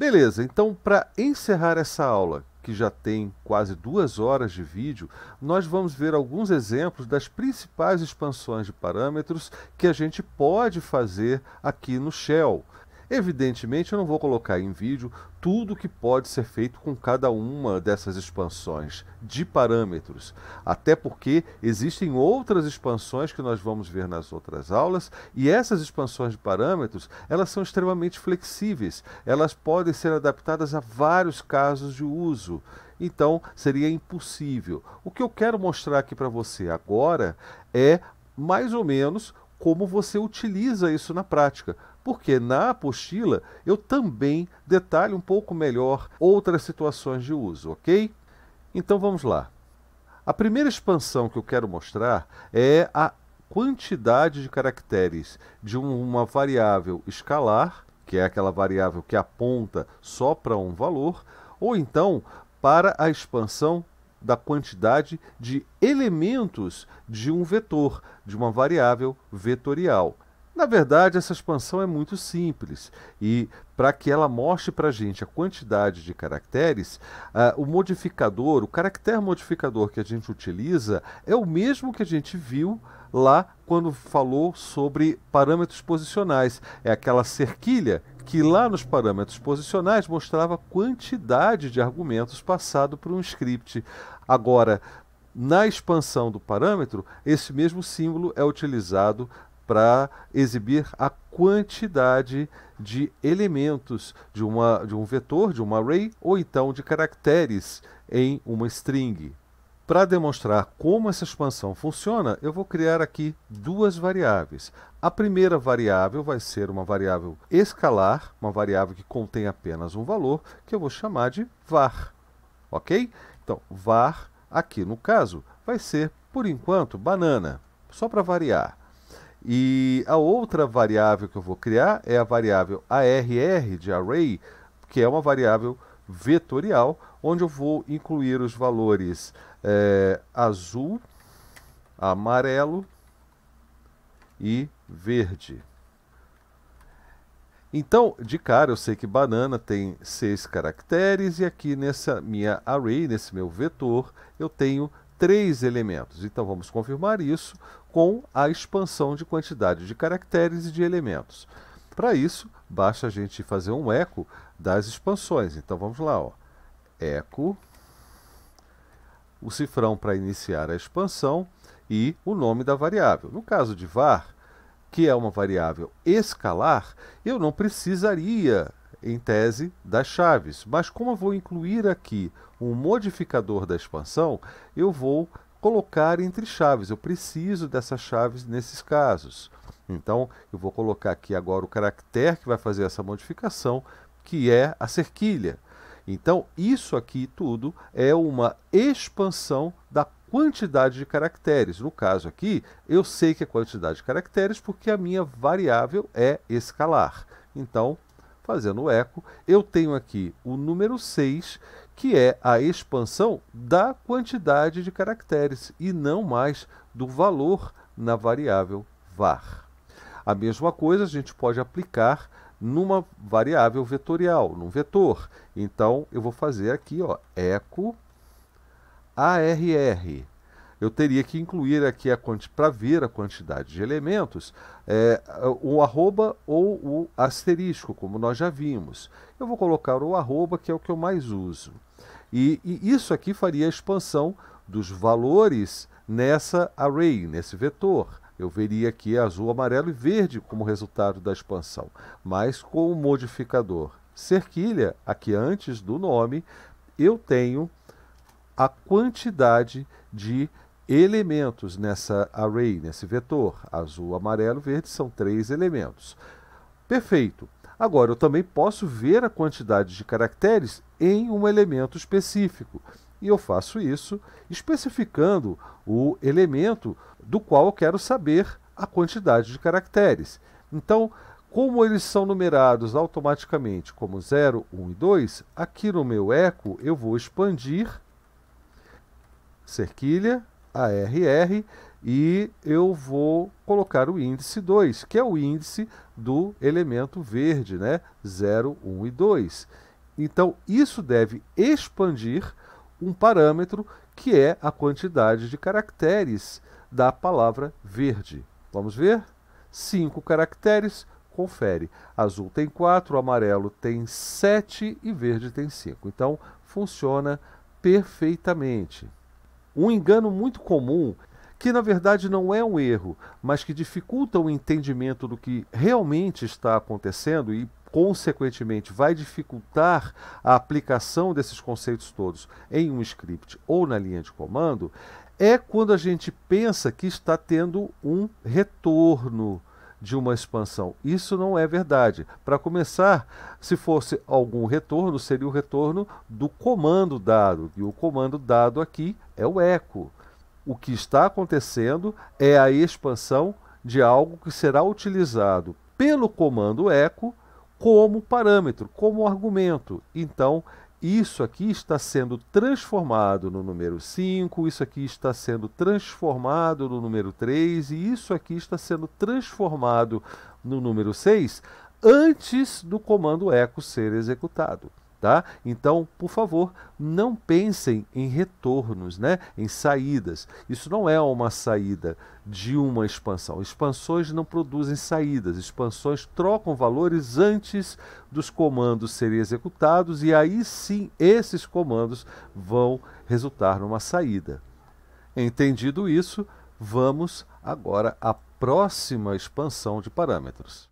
Beleza, então para encerrar essa aula, que já tem quase duas horas de vídeo, nós vamos ver alguns exemplos das principais expansões de parâmetros que a gente pode fazer aqui no Shell. Evidentemente, eu não vou colocar em vídeo tudo o que pode ser feito com cada uma dessas expansões de parâmetros, até porque existem outras expansões que nós vamos ver nas outras aulas, e essas expansões de parâmetros, elas são extremamente flexíveis, elas podem ser adaptadas a vários casos de uso então seria impossível. O que eu quero mostrar aqui para você agora é mais ou menos como você utiliza isso na prática porque na apostila eu também detalho um pouco melhor outras situações de uso, ok? Então vamos lá. A primeira expansão que eu quero mostrar é a quantidade de caracteres de uma variável escalar, que é aquela variável que aponta só para um valor, ou então para a expansão da quantidade de elementos de um vetor, de uma variável vetorial. Na verdade, essa expansão é muito simples e, para que ela mostre para a gente a quantidade de caracteres, uh, o modificador, o caractere modificador que a gente utiliza é o mesmo que a gente viu lá quando falou sobre parâmetros posicionais. É aquela cerquilha que lá nos parâmetros posicionais mostrava a quantidade de argumentos passado por um script. Agora, na expansão do parâmetro, esse mesmo símbolo é utilizado para exibir a quantidade de elementos de, uma, de um vetor, de um array, ou então de caracteres em uma string. Para demonstrar como essa expansão funciona, eu vou criar aqui duas variáveis. A primeira variável vai ser uma variável escalar, uma variável que contém apenas um valor, que eu vou chamar de var. Ok? Então, var, aqui no caso, vai ser, por enquanto, banana, só para variar. E a outra variável que eu vou criar é a variável arr de array, que é uma variável vetorial, onde eu vou incluir os valores é, azul, amarelo e verde. Então, de cara, eu sei que banana tem seis caracteres e aqui nessa minha array, nesse meu vetor, eu tenho três elementos. Então, vamos confirmar isso com a expansão de quantidade de caracteres e de elementos. Para isso, basta a gente fazer um eco das expansões. Então vamos lá, ó. eco, o cifrão para iniciar a expansão e o nome da variável. No caso de var, que é uma variável escalar, eu não precisaria, em tese, das chaves. Mas como eu vou incluir aqui um modificador da expansão, eu vou colocar entre chaves. Eu preciso dessas chaves nesses casos. Então, eu vou colocar aqui agora o caractere que vai fazer essa modificação, que é a cerquilha. Então, isso aqui tudo é uma expansão da quantidade de caracteres. No caso aqui, eu sei que é quantidade de caracteres porque a minha variável é escalar. Então, fazendo o eco, eu tenho aqui o número 6 que é a expansão da quantidade de caracteres e não mais do valor na variável var. A mesma coisa a gente pode aplicar numa variável vetorial, num vetor. Então, eu vou fazer aqui, ó, eco ARR. Eu teria que incluir aqui, para ver a quantidade de elementos, é, o arroba ou o asterisco, como nós já vimos. Eu vou colocar o arroba, que é o que eu mais uso. E, e isso aqui faria a expansão dos valores nessa array, nesse vetor. Eu veria aqui azul, amarelo e verde como resultado da expansão, mas com o modificador cerquilha, aqui antes do nome, eu tenho a quantidade de elementos nessa array, nesse vetor. Azul, amarelo, verde são três elementos. Perfeito. Agora, eu também posso ver a quantidade de caracteres em um elemento específico. E eu faço isso especificando o elemento do qual eu quero saber a quantidade de caracteres. Então, como eles são numerados automaticamente como 0, 1 e 2, aqui no meu eco eu vou expandir cerquilha, ARR, e eu vou colocar o índice 2, que é o índice do elemento verde, né? 0, 1 e 2. Então, isso deve expandir um parâmetro que é a quantidade de caracteres da palavra verde. Vamos ver? 5 caracteres, confere. Azul tem 4, amarelo tem 7 e verde tem 5. Então, funciona perfeitamente. Um engano muito comum que na verdade não é um erro, mas que dificulta o entendimento do que realmente está acontecendo e consequentemente vai dificultar a aplicação desses conceitos todos em um script ou na linha de comando, é quando a gente pensa que está tendo um retorno de uma expansão. Isso não é verdade. Para começar, se fosse algum retorno, seria o retorno do comando dado, e o comando dado aqui é o echo o que está acontecendo é a expansão de algo que será utilizado pelo comando echo como parâmetro, como argumento. Então, isso aqui está sendo transformado no número 5, isso aqui está sendo transformado no número 3 e isso aqui está sendo transformado no número 6 antes do comando echo ser executado. Tá? Então, por favor, não pensem em retornos, né? em saídas. Isso não é uma saída de uma expansão. Expansões não produzem saídas, expansões trocam valores antes dos comandos serem executados, e aí sim esses comandos vão resultar numa saída. Entendido isso, vamos agora à próxima expansão de parâmetros.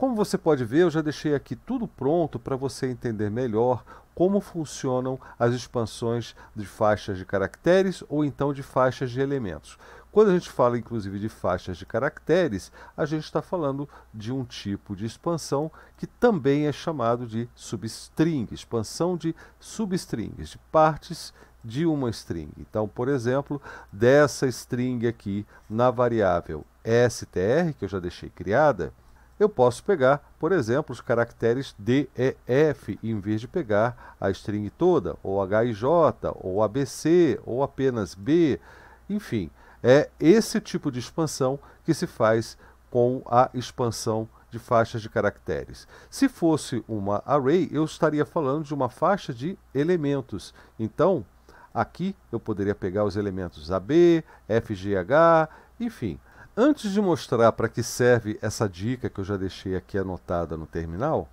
Como você pode ver, eu já deixei aqui tudo pronto para você entender melhor como funcionam as expansões de faixas de caracteres ou então de faixas de elementos. Quando a gente fala inclusive de faixas de caracteres, a gente está falando de um tipo de expansão que também é chamado de substring, expansão de substrings, de partes de uma string. Então, por exemplo, dessa string aqui na variável str, que eu já deixei criada, eu posso pegar, por exemplo, os caracteres D, E, F, em vez de pegar a string toda, ou H e J, ou ABC, ou apenas B. Enfim, é esse tipo de expansão que se faz com a expansão de faixas de caracteres. Se fosse uma array, eu estaria falando de uma faixa de elementos. Então, aqui eu poderia pegar os elementos AB, FGH, enfim, Antes de mostrar para que serve essa dica que eu já deixei aqui anotada no terminal,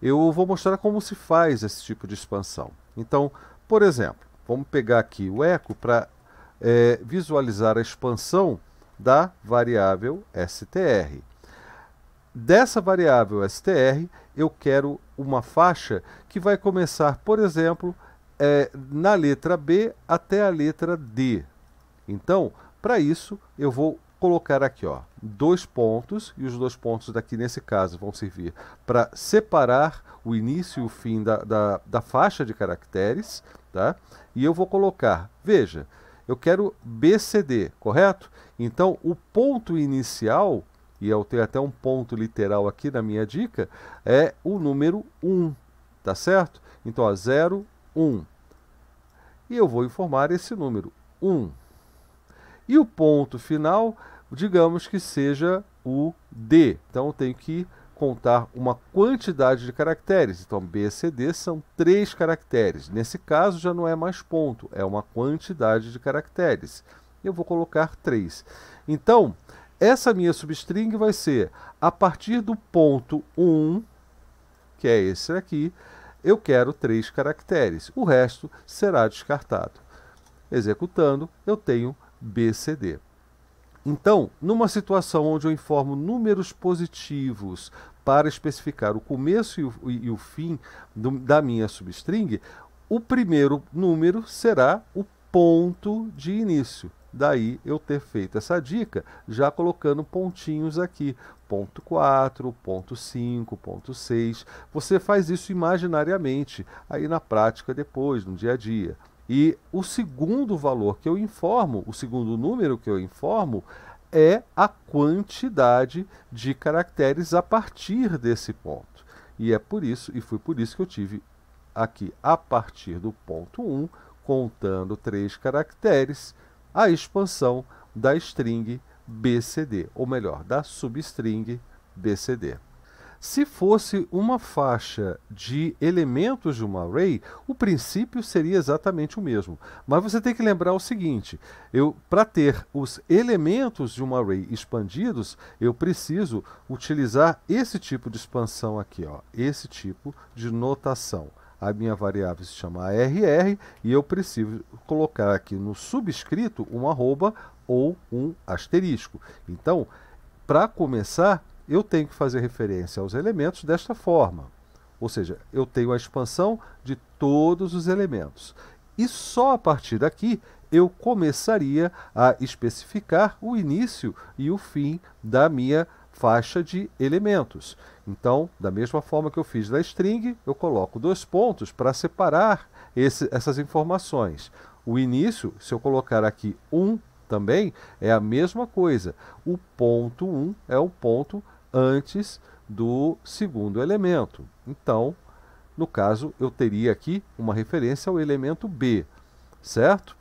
eu vou mostrar como se faz esse tipo de expansão. Então, por exemplo, vamos pegar aqui o eco para é, visualizar a expansão da variável str. Dessa variável str, eu quero uma faixa que vai começar, por exemplo, é, na letra B até a letra D. Então, para isso, eu vou colocar aqui ó, dois pontos, e os dois pontos daqui nesse caso vão servir para separar o início e o fim da, da, da faixa de caracteres, tá? E eu vou colocar, veja, eu quero BCD, correto? Então, o ponto inicial, e eu tenho até um ponto literal aqui na minha dica, é o número 1, tá certo? Então, ó, 0, 1. E eu vou informar esse número, 1. E o ponto final, digamos que seja o D. Então eu tenho que contar uma quantidade de caracteres. Então, B c, d são três caracteres. Nesse caso, já não é mais ponto, é uma quantidade de caracteres. Eu vou colocar três. Então, essa minha substring vai ser a partir do ponto 1, que é esse aqui, eu quero três caracteres. O resto será descartado. Executando, eu tenho BCD. Então, numa situação onde eu informo números positivos para especificar o começo e o, e o fim do, da minha substring, o primeiro número será o ponto de início. Daí eu ter feito essa dica já colocando pontinhos aqui, ponto 4, ponto 5, ponto 6. Você faz isso imaginariamente, aí na prática depois, no dia a dia. E o segundo valor que eu informo, o segundo número que eu informo, é a quantidade de caracteres a partir desse ponto. E é por isso, e foi por isso que eu tive aqui a partir do ponto 1, contando três caracteres, a expansão da string BCD, ou melhor, da substring BCD. Se fosse uma faixa de elementos de um array, o princípio seria exatamente o mesmo. Mas você tem que lembrar o seguinte: eu para ter os elementos de um array expandidos, eu preciso utilizar esse tipo de expansão aqui, ó, esse tipo de notação. A minha variável se chama rr e eu preciso colocar aqui no subscrito um arroba ou um asterisco. Então, para começar, eu tenho que fazer referência aos elementos desta forma. Ou seja, eu tenho a expansão de todos os elementos. E só a partir daqui eu começaria a especificar o início e o fim da minha faixa de elementos. Então, da mesma forma que eu fiz na string, eu coloco dois pontos para separar esse, essas informações. O início, se eu colocar aqui 1 um também, é a mesma coisa. O ponto 1 um é o ponto antes do segundo elemento. Então, no caso, eu teria aqui uma referência ao elemento B, certo?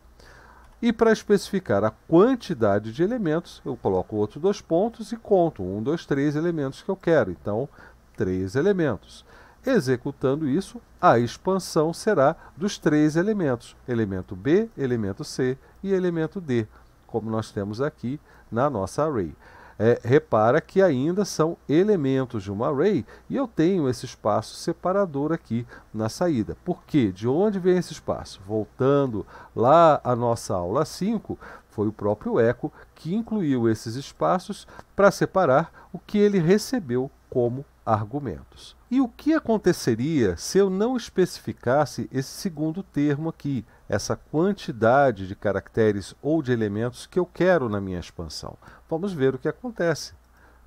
E para especificar a quantidade de elementos, eu coloco outros dois pontos e conto um, dois, três elementos que eu quero. Então, três elementos. Executando isso, a expansão será dos três elementos: elemento B, elemento C e elemento D, como nós temos aqui na nossa array é, repara que ainda são elementos de um array e eu tenho esse espaço separador aqui na saída. Por quê? De onde vem esse espaço? Voltando lá à nossa aula 5, foi o próprio echo que incluiu esses espaços para separar o que ele recebeu como argumentos. E o que aconteceria se eu não especificasse esse segundo termo aqui, essa quantidade de caracteres ou de elementos que eu quero na minha expansão. Vamos ver o que acontece.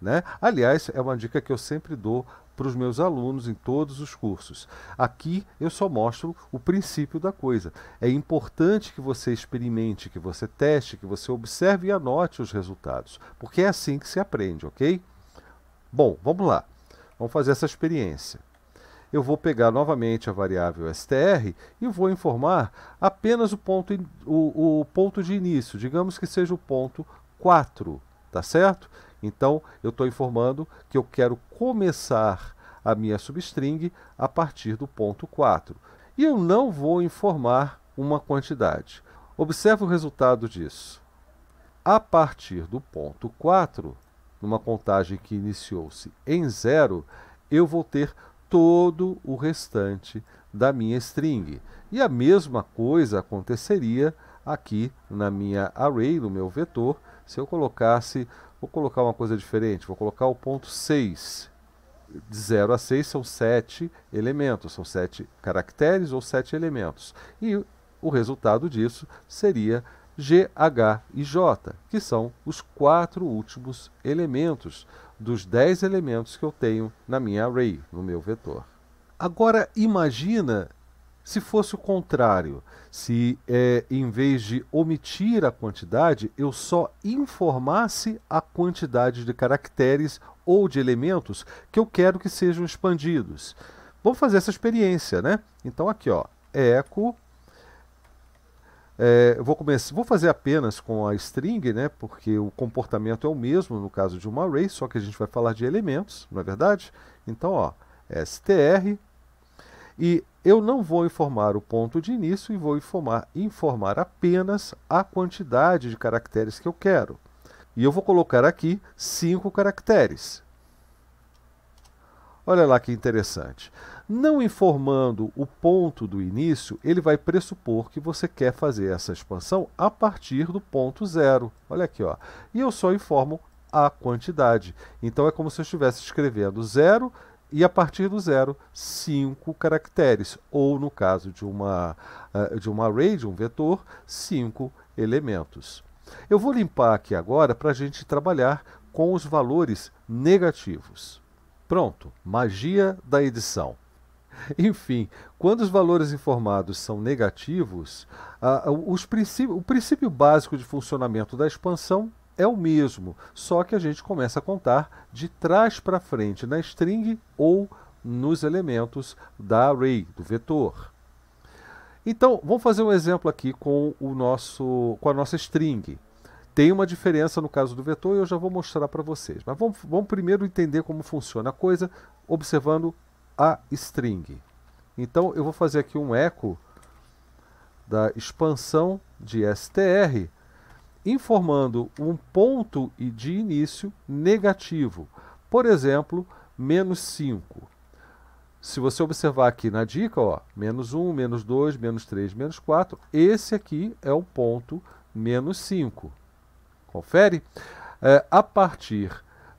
Né? Aliás, é uma dica que eu sempre dou para os meus alunos em todos os cursos. Aqui eu só mostro o princípio da coisa. É importante que você experimente, que você teste, que você observe e anote os resultados, porque é assim que se aprende, ok? Bom, vamos lá. Vamos fazer essa experiência eu vou pegar novamente a variável str e vou informar apenas o ponto, o, o ponto de início, digamos que seja o ponto 4, tá certo? Então, eu estou informando que eu quero começar a minha substring a partir do ponto 4. E eu não vou informar uma quantidade. Observe o resultado disso. A partir do ponto 4, numa contagem que iniciou-se em zero, eu vou ter todo o restante da minha string. E a mesma coisa aconteceria aqui na minha array, no meu vetor, se eu colocasse, vou colocar uma coisa diferente, vou colocar o ponto 6. De 0 a 6 são 7 elementos, são 7 caracteres ou 7 elementos. E o resultado disso seria G, H e J, que são os quatro últimos elementos dos dez elementos que eu tenho na minha array, no meu vetor. Agora imagina se fosse o contrário, se é, em vez de omitir a quantidade, eu só informasse a quantidade de caracteres ou de elementos que eu quero que sejam expandidos. Vamos fazer essa experiência, né? Então aqui, ó, echo é, vou, começar, vou fazer apenas com a string, né, porque o comportamento é o mesmo no caso de uma array, só que a gente vai falar de elementos, não é verdade? Então, ó, str, e eu não vou informar o ponto de início e vou informar, informar apenas a quantidade de caracteres que eu quero. E eu vou colocar aqui 5 caracteres. Olha lá que interessante. Não informando o ponto do início, ele vai pressupor que você quer fazer essa expansão a partir do ponto zero. Olha aqui, ó. E eu só informo a quantidade. Então é como se eu estivesse escrevendo zero e a partir do zero, cinco caracteres, ou no caso de uma, eh, de uma array, de um vetor, cinco elementos. Eu vou limpar aqui agora para a gente trabalhar com os valores negativos. Pronto, magia da edição. Enfim, quando os valores informados são negativos, a, a, os o princípio básico de funcionamento da expansão é o mesmo, só que a gente começa a contar de trás para frente na string ou nos elementos da array, do vetor. Então, vamos fazer um exemplo aqui com, o nosso, com a nossa string. Tem uma diferença no caso do vetor e eu já vou mostrar para vocês. Mas vamos, vamos primeiro entender como funciona a coisa observando a string. Então eu vou fazer aqui um eco da expansão de str informando um ponto de início negativo. Por exemplo, menos 5. Se você observar aqui na dica, ó, menos 1, menos 2, menos 3, menos 4, esse aqui é o ponto menos 5. Confere? É, a partir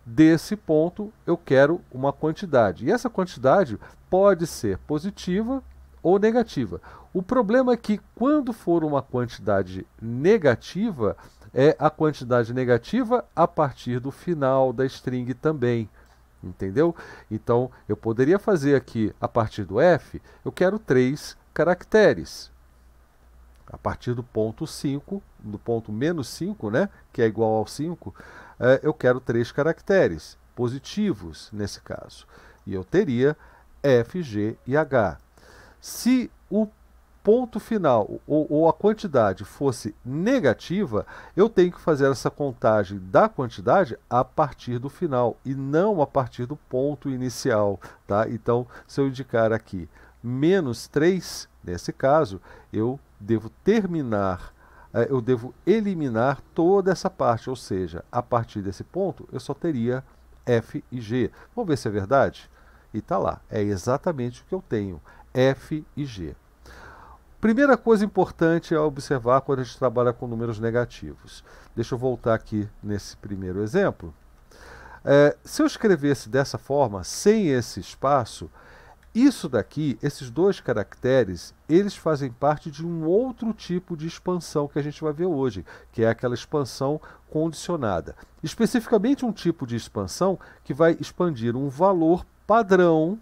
desse ponto, eu quero uma quantidade. E essa quantidade pode ser positiva ou negativa. O problema é que quando for uma quantidade negativa, é a quantidade negativa a partir do final da string também. Entendeu? Então, eu poderia fazer aqui, a partir do f, eu quero três caracteres a partir do ponto 5, do ponto menos 5, né, que é igual ao 5, é, eu quero três caracteres positivos nesse caso. E eu teria F, G e H. Se o ponto final ou, ou a quantidade fosse negativa, eu tenho que fazer essa contagem da quantidade a partir do final e não a partir do ponto inicial. Tá? Então, se eu indicar aqui menos 3, nesse caso, eu devo terminar, eh, eu devo eliminar toda essa parte, ou seja, a partir desse ponto eu só teria F e G. Vamos ver se é verdade? E está lá, é exatamente o que eu tenho, F e G. Primeira coisa importante a é observar quando a gente trabalha com números negativos. Deixa eu voltar aqui nesse primeiro exemplo. É, se eu escrevesse dessa forma, sem esse espaço, isso daqui, esses dois caracteres, eles fazem parte de um outro tipo de expansão que a gente vai ver hoje, que é aquela expansão condicionada. Especificamente um tipo de expansão que vai expandir um valor padrão,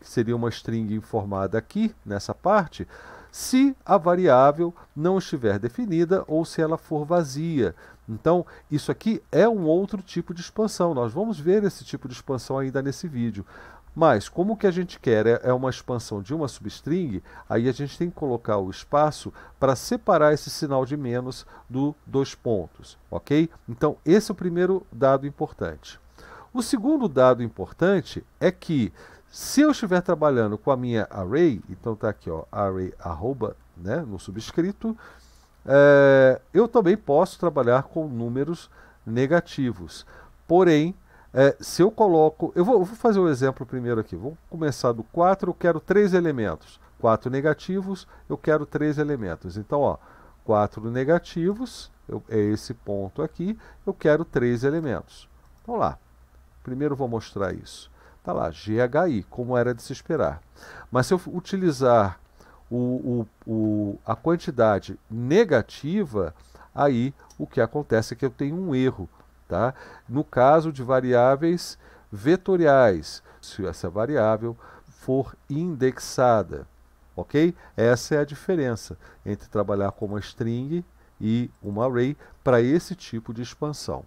que seria uma string informada aqui, nessa parte, se a variável não estiver definida ou se ela for vazia. Então, isso aqui é um outro tipo de expansão. Nós vamos ver esse tipo de expansão ainda nesse vídeo. Mas, como que a gente quer é, é, uma expansão de uma substring, aí a gente tem que colocar o espaço para separar esse sinal de menos do dois pontos, ok? Então, esse é o primeiro dado importante. O segundo dado importante é que, se eu estiver trabalhando com a minha array, então está aqui, ó, array arroba, né, no subscrito, é, eu também posso trabalhar com números negativos. Porém, é, se eu coloco. Eu vou, vou fazer o um exemplo primeiro aqui. Vou começar do 4, eu quero três elementos. 4 negativos, eu quero três elementos. Então, ó, 4 negativos, eu, é esse ponto aqui, eu quero três elementos. Vamos lá. Primeiro vou mostrar isso. Está lá, GHI, como era de se esperar. Mas se eu utilizar o, o, o, a quantidade negativa, aí o que acontece é que eu tenho um erro Tá? No caso de variáveis vetoriais, se essa variável for indexada. Ok? Essa é a diferença entre trabalhar com uma string e uma array para esse tipo de expansão.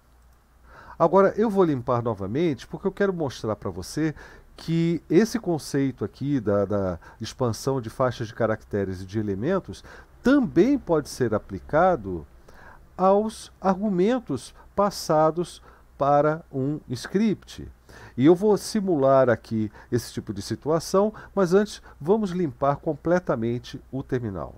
Agora eu vou limpar novamente porque eu quero mostrar para você que esse conceito aqui da, da, expansão de faixas de caracteres e de elementos também pode ser aplicado aos argumentos passados para um script. E eu vou simular aqui esse tipo de situação, mas antes vamos limpar completamente o terminal.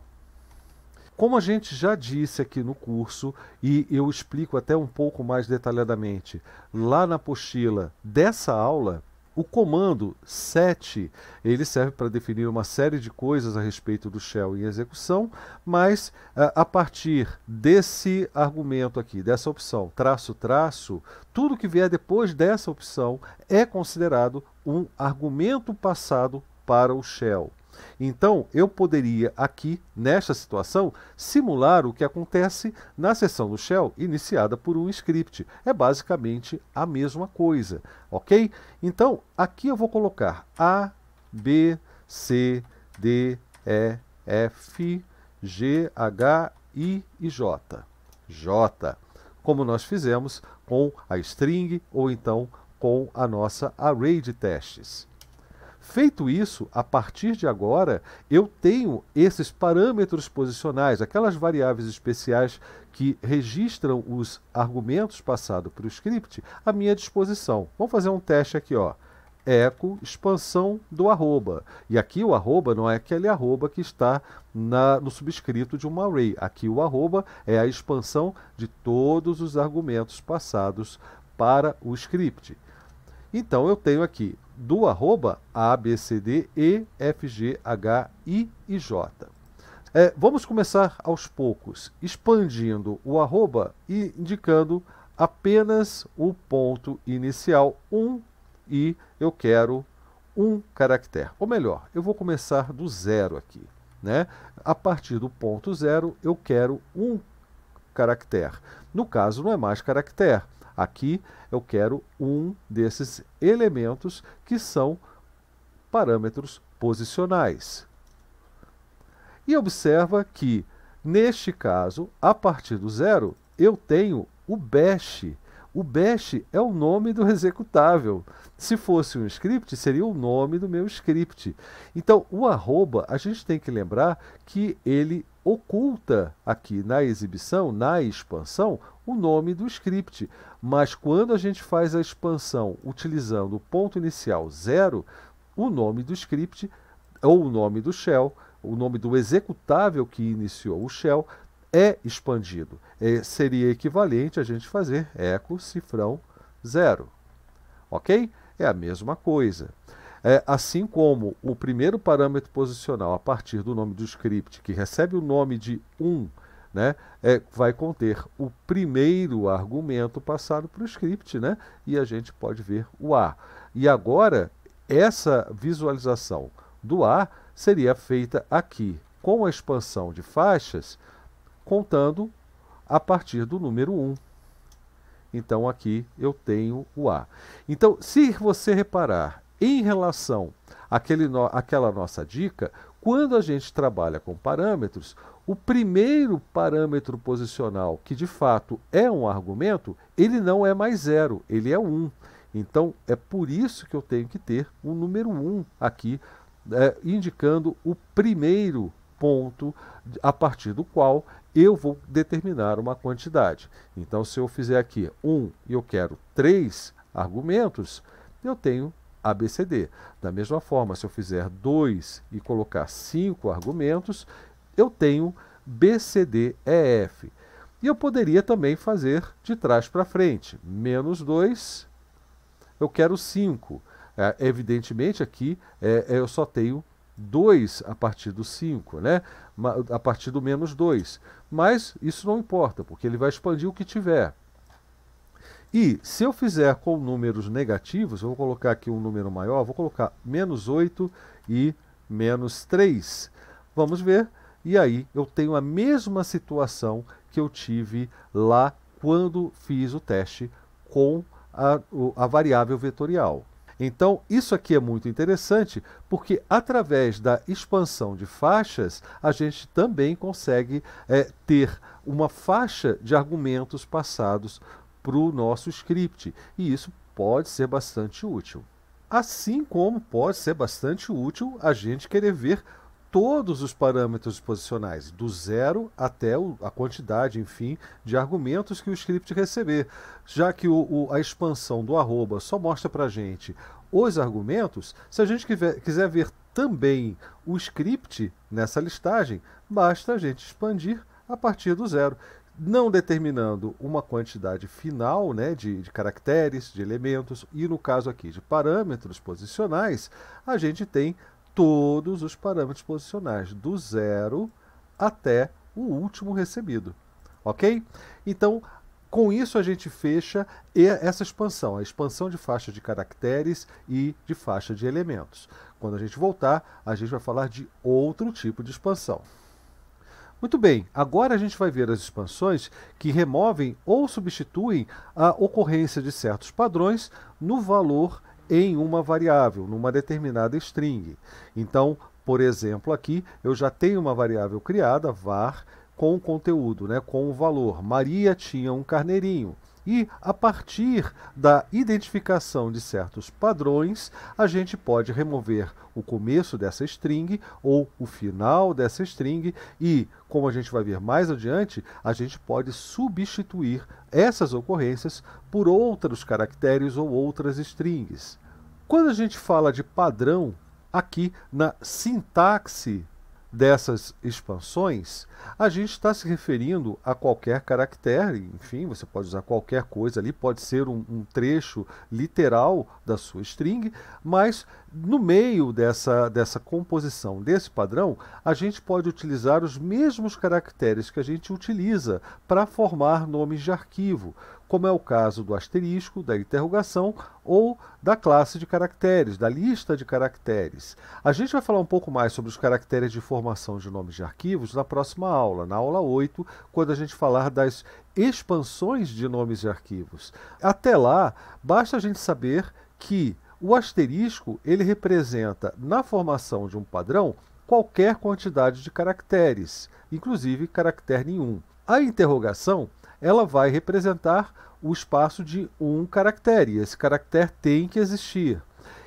Como a gente já disse aqui no curso, e eu explico até um pouco mais detalhadamente lá na apostila dessa aula, o comando set ele serve para definir uma série de coisas a respeito do shell em execução, mas eh, a partir desse argumento aqui, dessa opção traço traço, tudo que vier depois dessa opção é considerado um argumento passado para o shell. Então, eu poderia aqui, nesta situação, simular o que acontece na sessão do shell iniciada por um script. É basicamente a mesma coisa, ok? Então, aqui eu vou colocar A, B, C, D, E, F, G, H, I e J. J, como nós fizemos com a string ou então com a nossa array de testes. Feito isso, a partir de agora, eu tenho esses parâmetros posicionais, aquelas variáveis especiais que registram os argumentos passados para o script, à minha disposição. Vamos fazer um teste aqui, ó. Eco expansão do arroba. E aqui o arroba não é aquele arroba que está na, no subscrito de um array. Aqui o arroba é a expansão de todos os argumentos passados para o script. Então eu tenho aqui do arroba A, B, C, D, E, F, G, H, I e J. É, vamos começar aos poucos, expandindo o arroba e indicando apenas o ponto inicial 1 um, e eu quero um caractere. Ou melhor, eu vou começar do zero aqui. Né? A partir do ponto zero, eu quero um caractere. No caso, não é mais caractere, Aqui eu quero um desses elementos que são parâmetros posicionais. E observa que, neste caso, a partir do zero, eu tenho o bash. O bash é o nome do executável. Se fosse um script, seria o nome do meu script. Então, o arroba, a gente tem que lembrar que ele oculta aqui na exibição, na expansão, o nome do script. Mas quando a gente faz a expansão utilizando o ponto inicial zero, o nome do script ou o nome do shell, o nome do executável que iniciou o shell, é expandido. É, seria equivalente a gente fazer eco cifrão zero. Ok? É a mesma coisa. É, assim como o primeiro parâmetro posicional, a partir do nome do script, que recebe o nome de 1, um, né, é, vai conter o primeiro argumento passado para o script, né, e a gente pode ver o A. E agora, essa visualização do A seria feita aqui, com a expansão de faixas, contando a partir do número 1. Então, aqui eu tenho o A. Então, se você reparar em relação àquele no, àquela nossa dica, quando a gente trabalha com parâmetros, o primeiro parâmetro posicional, que de fato é um argumento, ele não é mais zero, ele é um. Então é por isso que eu tenho que ter o um número 1 um aqui, é, indicando o primeiro ponto a partir do qual eu vou determinar uma quantidade. Então, se eu fizer aqui 1 um, e eu quero 3 argumentos, eu tenho ABCD. Da mesma forma, se eu fizer 2 e colocar 5 argumentos, eu tenho BCDEF. E eu poderia também fazer de trás para frente. Menos 2, eu quero 5. É, evidentemente, aqui é, é eu só tenho 2 a partir do 5, né? a partir do menos 2. Mas isso não importa, porque ele vai expandir o que tiver. E se eu fizer com números negativos, vou colocar aqui um número maior, vou colocar menos 8 e menos 3. Vamos ver. E aí eu tenho a mesma situação que eu tive lá quando fiz o teste com a, a variável vetorial. Então, isso aqui é muito interessante, porque através da expansão de faixas, a gente também consegue é, ter uma faixa de argumentos passados para o nosso script. E isso pode ser bastante útil. Assim como pode ser bastante útil a gente querer ver todos os parâmetros posicionais, do zero até a quantidade, enfim, de argumentos que o script receber. Já que o, o, a expansão do arroba só mostra para gente os argumentos, se a gente quiver, quiser ver também o script nessa listagem, basta a gente expandir a partir do zero não determinando uma quantidade final né, de, de, caracteres, de elementos, e no caso aqui de parâmetros posicionais, a gente tem todos os parâmetros posicionais, do zero até o último recebido. Ok? Então, com isso a gente fecha essa expansão, a expansão de faixa de caracteres e de faixa de elementos. Quando a gente voltar, a gente vai falar de outro tipo de expansão. Muito bem, agora a gente vai ver as expansões que removem ou substituem a ocorrência de certos padrões no valor em uma variável, numa determinada string. Então, por exemplo, aqui eu já tenho uma variável criada, var, com o conteúdo, né, com o valor. Maria tinha um carneirinho. E a partir da identificação de certos padrões, a gente pode remover o começo dessa string ou o final dessa string e, como a gente vai ver mais adiante, a gente pode substituir essas ocorrências por outros caracteres ou outras strings. Quando a gente fala de padrão, aqui na sintaxe dessas expansões, a gente está se referindo a qualquer caractere, enfim, você pode usar qualquer coisa ali, pode ser um, um, trecho literal da sua string, mas no meio dessa, dessa composição, desse padrão, a gente pode utilizar os mesmos caracteres que a gente utiliza para formar nomes de arquivo como é o caso do asterisco, da interrogação ou da classe de caracteres, da lista de caracteres. A gente vai falar um pouco mais sobre os caracteres de formação de nomes de arquivos na próxima aula, na aula 8, quando a gente falar das expansões de nomes de arquivos. Até lá, basta a gente saber que o asterisco ele representa na formação de um padrão qualquer quantidade de caracteres, inclusive caractere nenhum. A interrogação ela vai representar o espaço de um caractere. E esse caractere tem que existir.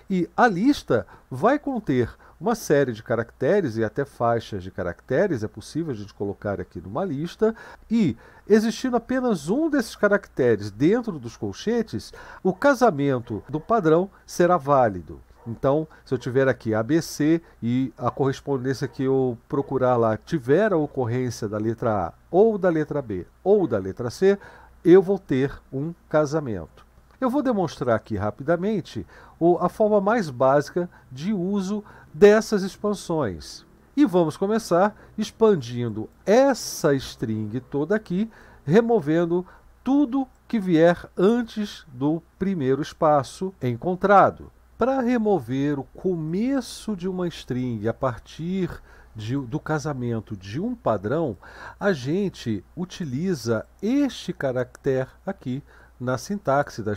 E a lista vai conter uma série de caracteres e até faixas de caracteres, é possível a gente colocar aqui numa lista, e existindo apenas um desses caracteres dentro dos colchetes, o casamento do padrão será válido. Então, se eu tiver aqui ABC e a correspondência que eu procurar lá tiver a ocorrência da letra A ou da letra B ou da letra C, eu vou ter um casamento. Eu vou demonstrar aqui rapidamente a forma mais básica de uso dessas expansões. E vamos começar expandindo essa string toda aqui, removendo tudo que vier antes do primeiro espaço encontrado. Para remover o começo de uma string a partir de, do casamento de um padrão, a gente utiliza este caractere aqui na sintaxe da,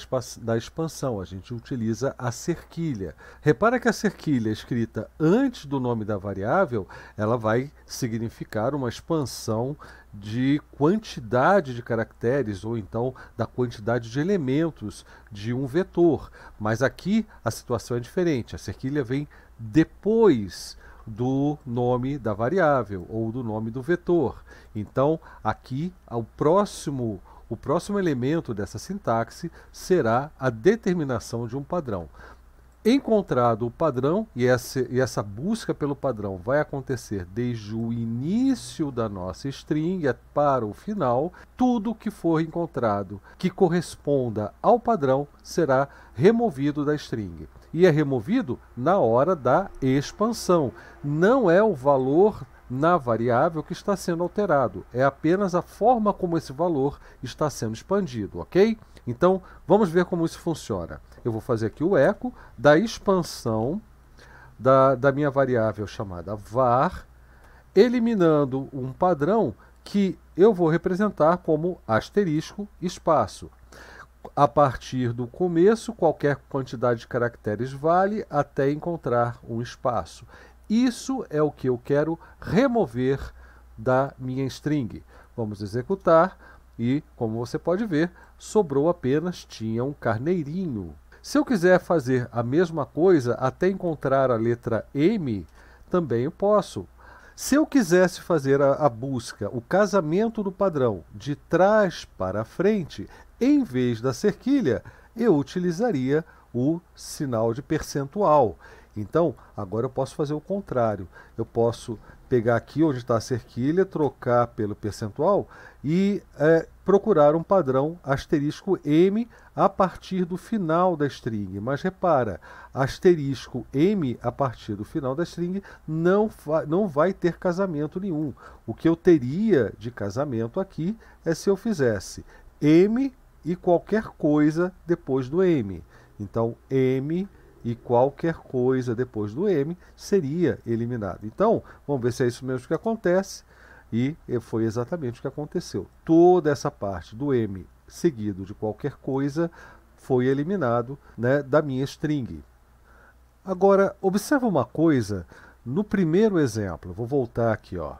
expansão. A gente utiliza a cerquilha. Repara que a cerquilha escrita antes do nome da variável, ela vai significar uma expansão de quantidade de caracteres ou então da quantidade de elementos de um vetor. Mas aqui a situação é diferente. A cerquilha vem depois do nome da variável ou do nome do vetor. Então, aqui, o próximo o próximo elemento dessa sintaxe será a determinação de um padrão. Encontrado o padrão, e essa, e essa busca pelo padrão vai acontecer desde o início da nossa string para o final, tudo que for encontrado que corresponda ao padrão será removido da string. E é removido na hora da expansão. Não é o valor na variável que está sendo alterado, é apenas a forma como esse valor está sendo expandido, ok? Então, vamos ver como isso funciona. Eu vou fazer aqui o eco da expansão da, da minha variável chamada var, eliminando um padrão que eu vou representar como asterisco espaço. A partir do começo, qualquer quantidade de caracteres vale até encontrar um espaço. Isso é o que eu quero remover da minha string. Vamos executar e, como você pode ver, sobrou apenas tinha um carneirinho. Se eu quiser fazer a mesma coisa até encontrar a letra M, também eu posso. Se eu quisesse fazer a, a, busca, o casamento do padrão de trás para frente, em vez da cerquilha, eu utilizaria o sinal de percentual. Então, agora eu posso fazer o contrário. Eu posso pegar aqui onde está a cerquilha, trocar pelo percentual e é, procurar um padrão asterisco M a partir do final da string. Mas repara, asterisco M a partir do final da string não, não vai ter casamento nenhum. O que eu teria de casamento aqui é se eu fizesse M e qualquer coisa depois do M. Então, M e qualquer coisa depois do M seria eliminado. Então, vamos ver se é isso mesmo que acontece. E foi exatamente o que aconteceu. Toda essa parte do M seguido de qualquer coisa foi eliminado né, da minha string. Agora, observa uma coisa no primeiro exemplo. Vou voltar aqui, ó.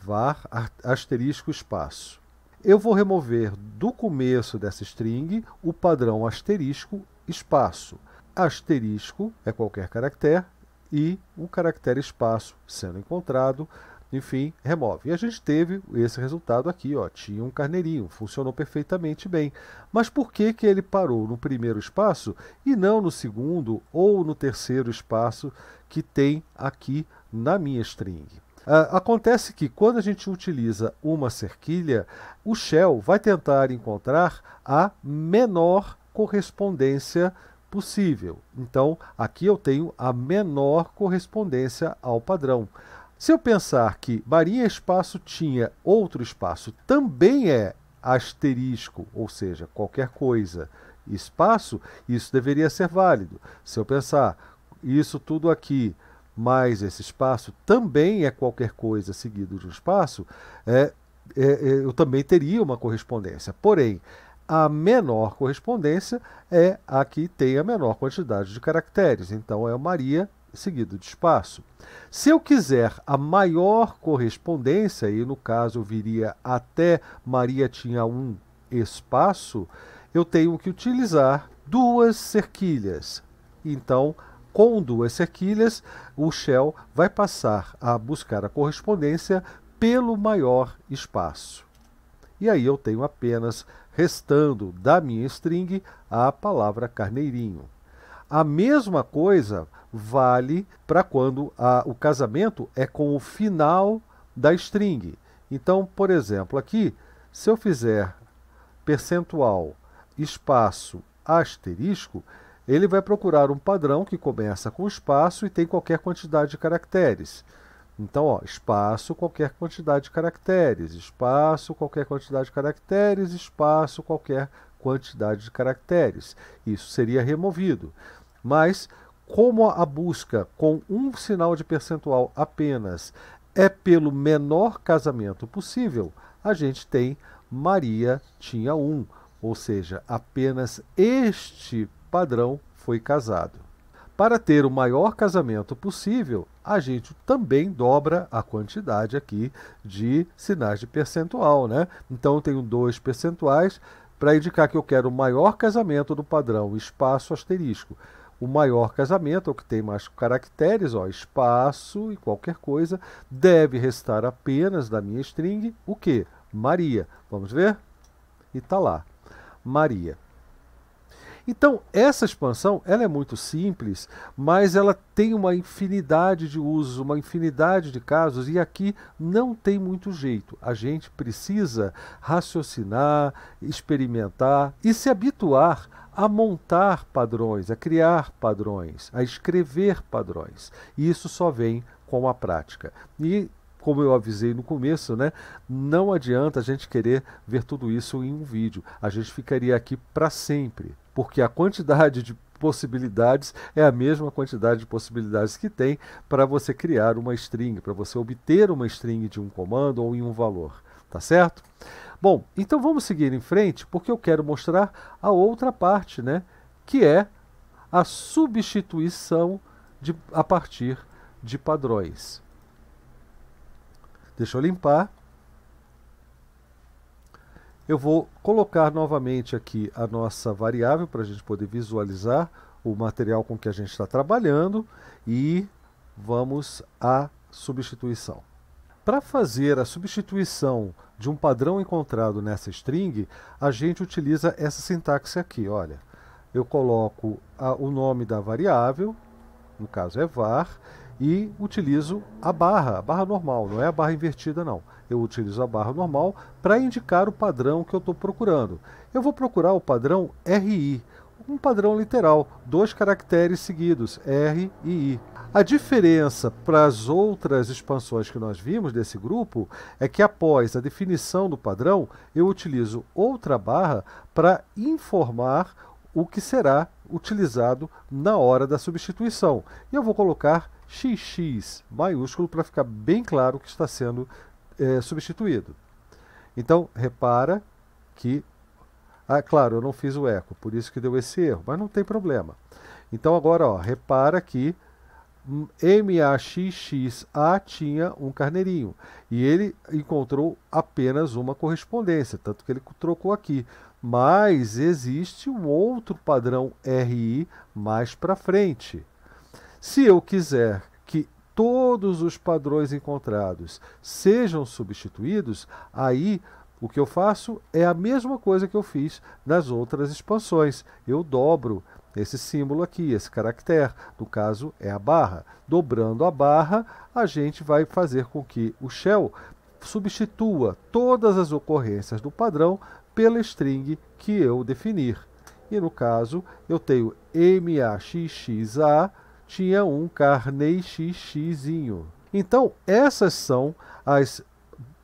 var asterisco espaço. Eu vou remover do começo dessa string o padrão asterisco espaço asterisco é qualquer caractere e o caractere espaço sendo encontrado, enfim, remove. E a gente teve esse resultado aqui, ó, tinha um carneirinho, funcionou perfeitamente bem. Mas por que, que ele parou no primeiro espaço e não no segundo ou no terceiro espaço que tem aqui na minha string? Uh, acontece que quando a gente utiliza uma cerquilha, o shell vai tentar encontrar a menor correspondência possível. Então, aqui eu tenho a menor correspondência ao padrão. Se eu pensar que Maria Espaço tinha outro espaço, também é asterisco, ou seja, qualquer coisa, espaço, isso deveria ser válido. Se eu pensar isso tudo aqui mais esse espaço também é qualquer coisa seguido de um espaço, é, é, é eu também teria uma correspondência. Porém, a menor correspondência é a que tem a menor quantidade de caracteres. Então, é o Maria seguido de espaço. Se eu quiser a maior correspondência, e no caso eu viria até Maria tinha um espaço, eu tenho que utilizar duas cerquilhas. Então, com duas cerquilhas, o shell vai passar a buscar a correspondência pelo maior espaço. E aí eu tenho apenas restando da minha string a palavra carneirinho. A mesma coisa vale para quando a, o casamento é com o final da string. Então, por exemplo, aqui, se eu fizer percentual espaço asterisco, ele vai procurar um padrão que começa com espaço e tem qualquer quantidade de caracteres. Então, ó, espaço, qualquer quantidade de caracteres, espaço, qualquer quantidade de caracteres, espaço, qualquer quantidade de caracteres. Isso seria removido. Mas, como a busca com um sinal de percentual apenas é pelo menor casamento possível, a gente tem Maria tinha um, ou seja, apenas este padrão foi casado. Para ter o maior casamento possível, a gente também dobra a quantidade aqui de sinais de percentual, né? Então eu tenho dois percentuais para indicar que eu quero o maior casamento do padrão espaço asterisco. O maior casamento, é o que tem mais caracteres, ó, espaço e qualquer coisa, deve restar apenas da minha string o que? Maria. Vamos ver? E tá lá. Maria. Então, essa expansão ela é muito simples, mas ela tem uma infinidade de usos, uma infinidade de casos, e aqui não tem muito jeito. A gente precisa raciocinar, experimentar e se habituar a montar padrões, a criar padrões, a escrever padrões. E isso só vem com a prática. E como eu avisei no começo, né? Não adianta a gente querer ver tudo isso em um vídeo. A gente ficaria aqui para sempre porque a quantidade de possibilidades é a mesma quantidade de possibilidades que tem para você criar uma string, para você obter uma string de um comando ou em um valor, tá certo? Bom, então vamos seguir em frente, porque eu quero mostrar a outra parte, né, que é a substituição de, a partir de padrões. Deixa eu limpar. Eu vou colocar novamente aqui a nossa variável para a gente poder visualizar o material com que a gente está trabalhando e vamos à substituição. Para fazer a substituição de um padrão encontrado nessa string, a gente utiliza essa sintaxe aqui, olha. Eu coloco a, o nome da variável, no caso é var, e utilizo a barra, a barra normal, não é a barra invertida não eu utilizo a barra normal para indicar o padrão que eu estou procurando. Eu vou procurar o padrão RI, um padrão literal, dois caracteres seguidos, R e I. A diferença para as outras expansões que nós vimos desse grupo é que após a definição do padrão, eu utilizo outra barra para informar o que será utilizado na hora da substituição. E eu vou colocar XX maiúsculo para ficar bem claro que está sendo é, substituído. Então, repara que. Ah, claro, eu não fiz o eco, por isso que deu esse erro, mas não tem problema. Então, agora, ó, repara que MAXXA tinha um carneirinho e ele encontrou apenas uma correspondência, tanto que ele trocou aqui. Mas existe um outro padrão RI mais para frente. Se eu quiser que todos os padrões encontrados sejam substituídos, aí o que eu faço é a mesma coisa que eu fiz nas outras expansões. Eu dobro esse símbolo aqui, esse caractere, no caso é a barra. Dobrando a barra, a gente vai fazer com que o shell substitua todas as ocorrências do padrão pela string que eu definir. E no caso, eu tenho maxxa tinha um carneixixizinho. Então, essas são as,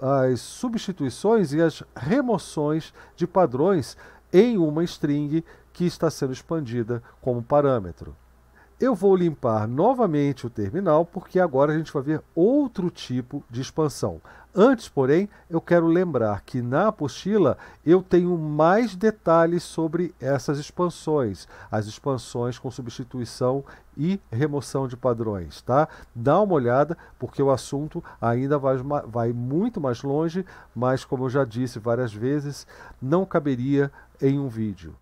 as substituições e as remoções de padrões em uma string que está sendo expandida como parâmetro. Eu vou limpar novamente o terminal, porque agora a gente vai ver outro tipo de expansão. Antes, porém, eu quero lembrar que na apostila eu tenho mais detalhes sobre essas expansões, as expansões com substituição e remoção de padrões, tá? Dá uma olhada, porque o assunto ainda vai, vai muito mais longe, mas como eu já disse várias vezes, não caberia em um vídeo.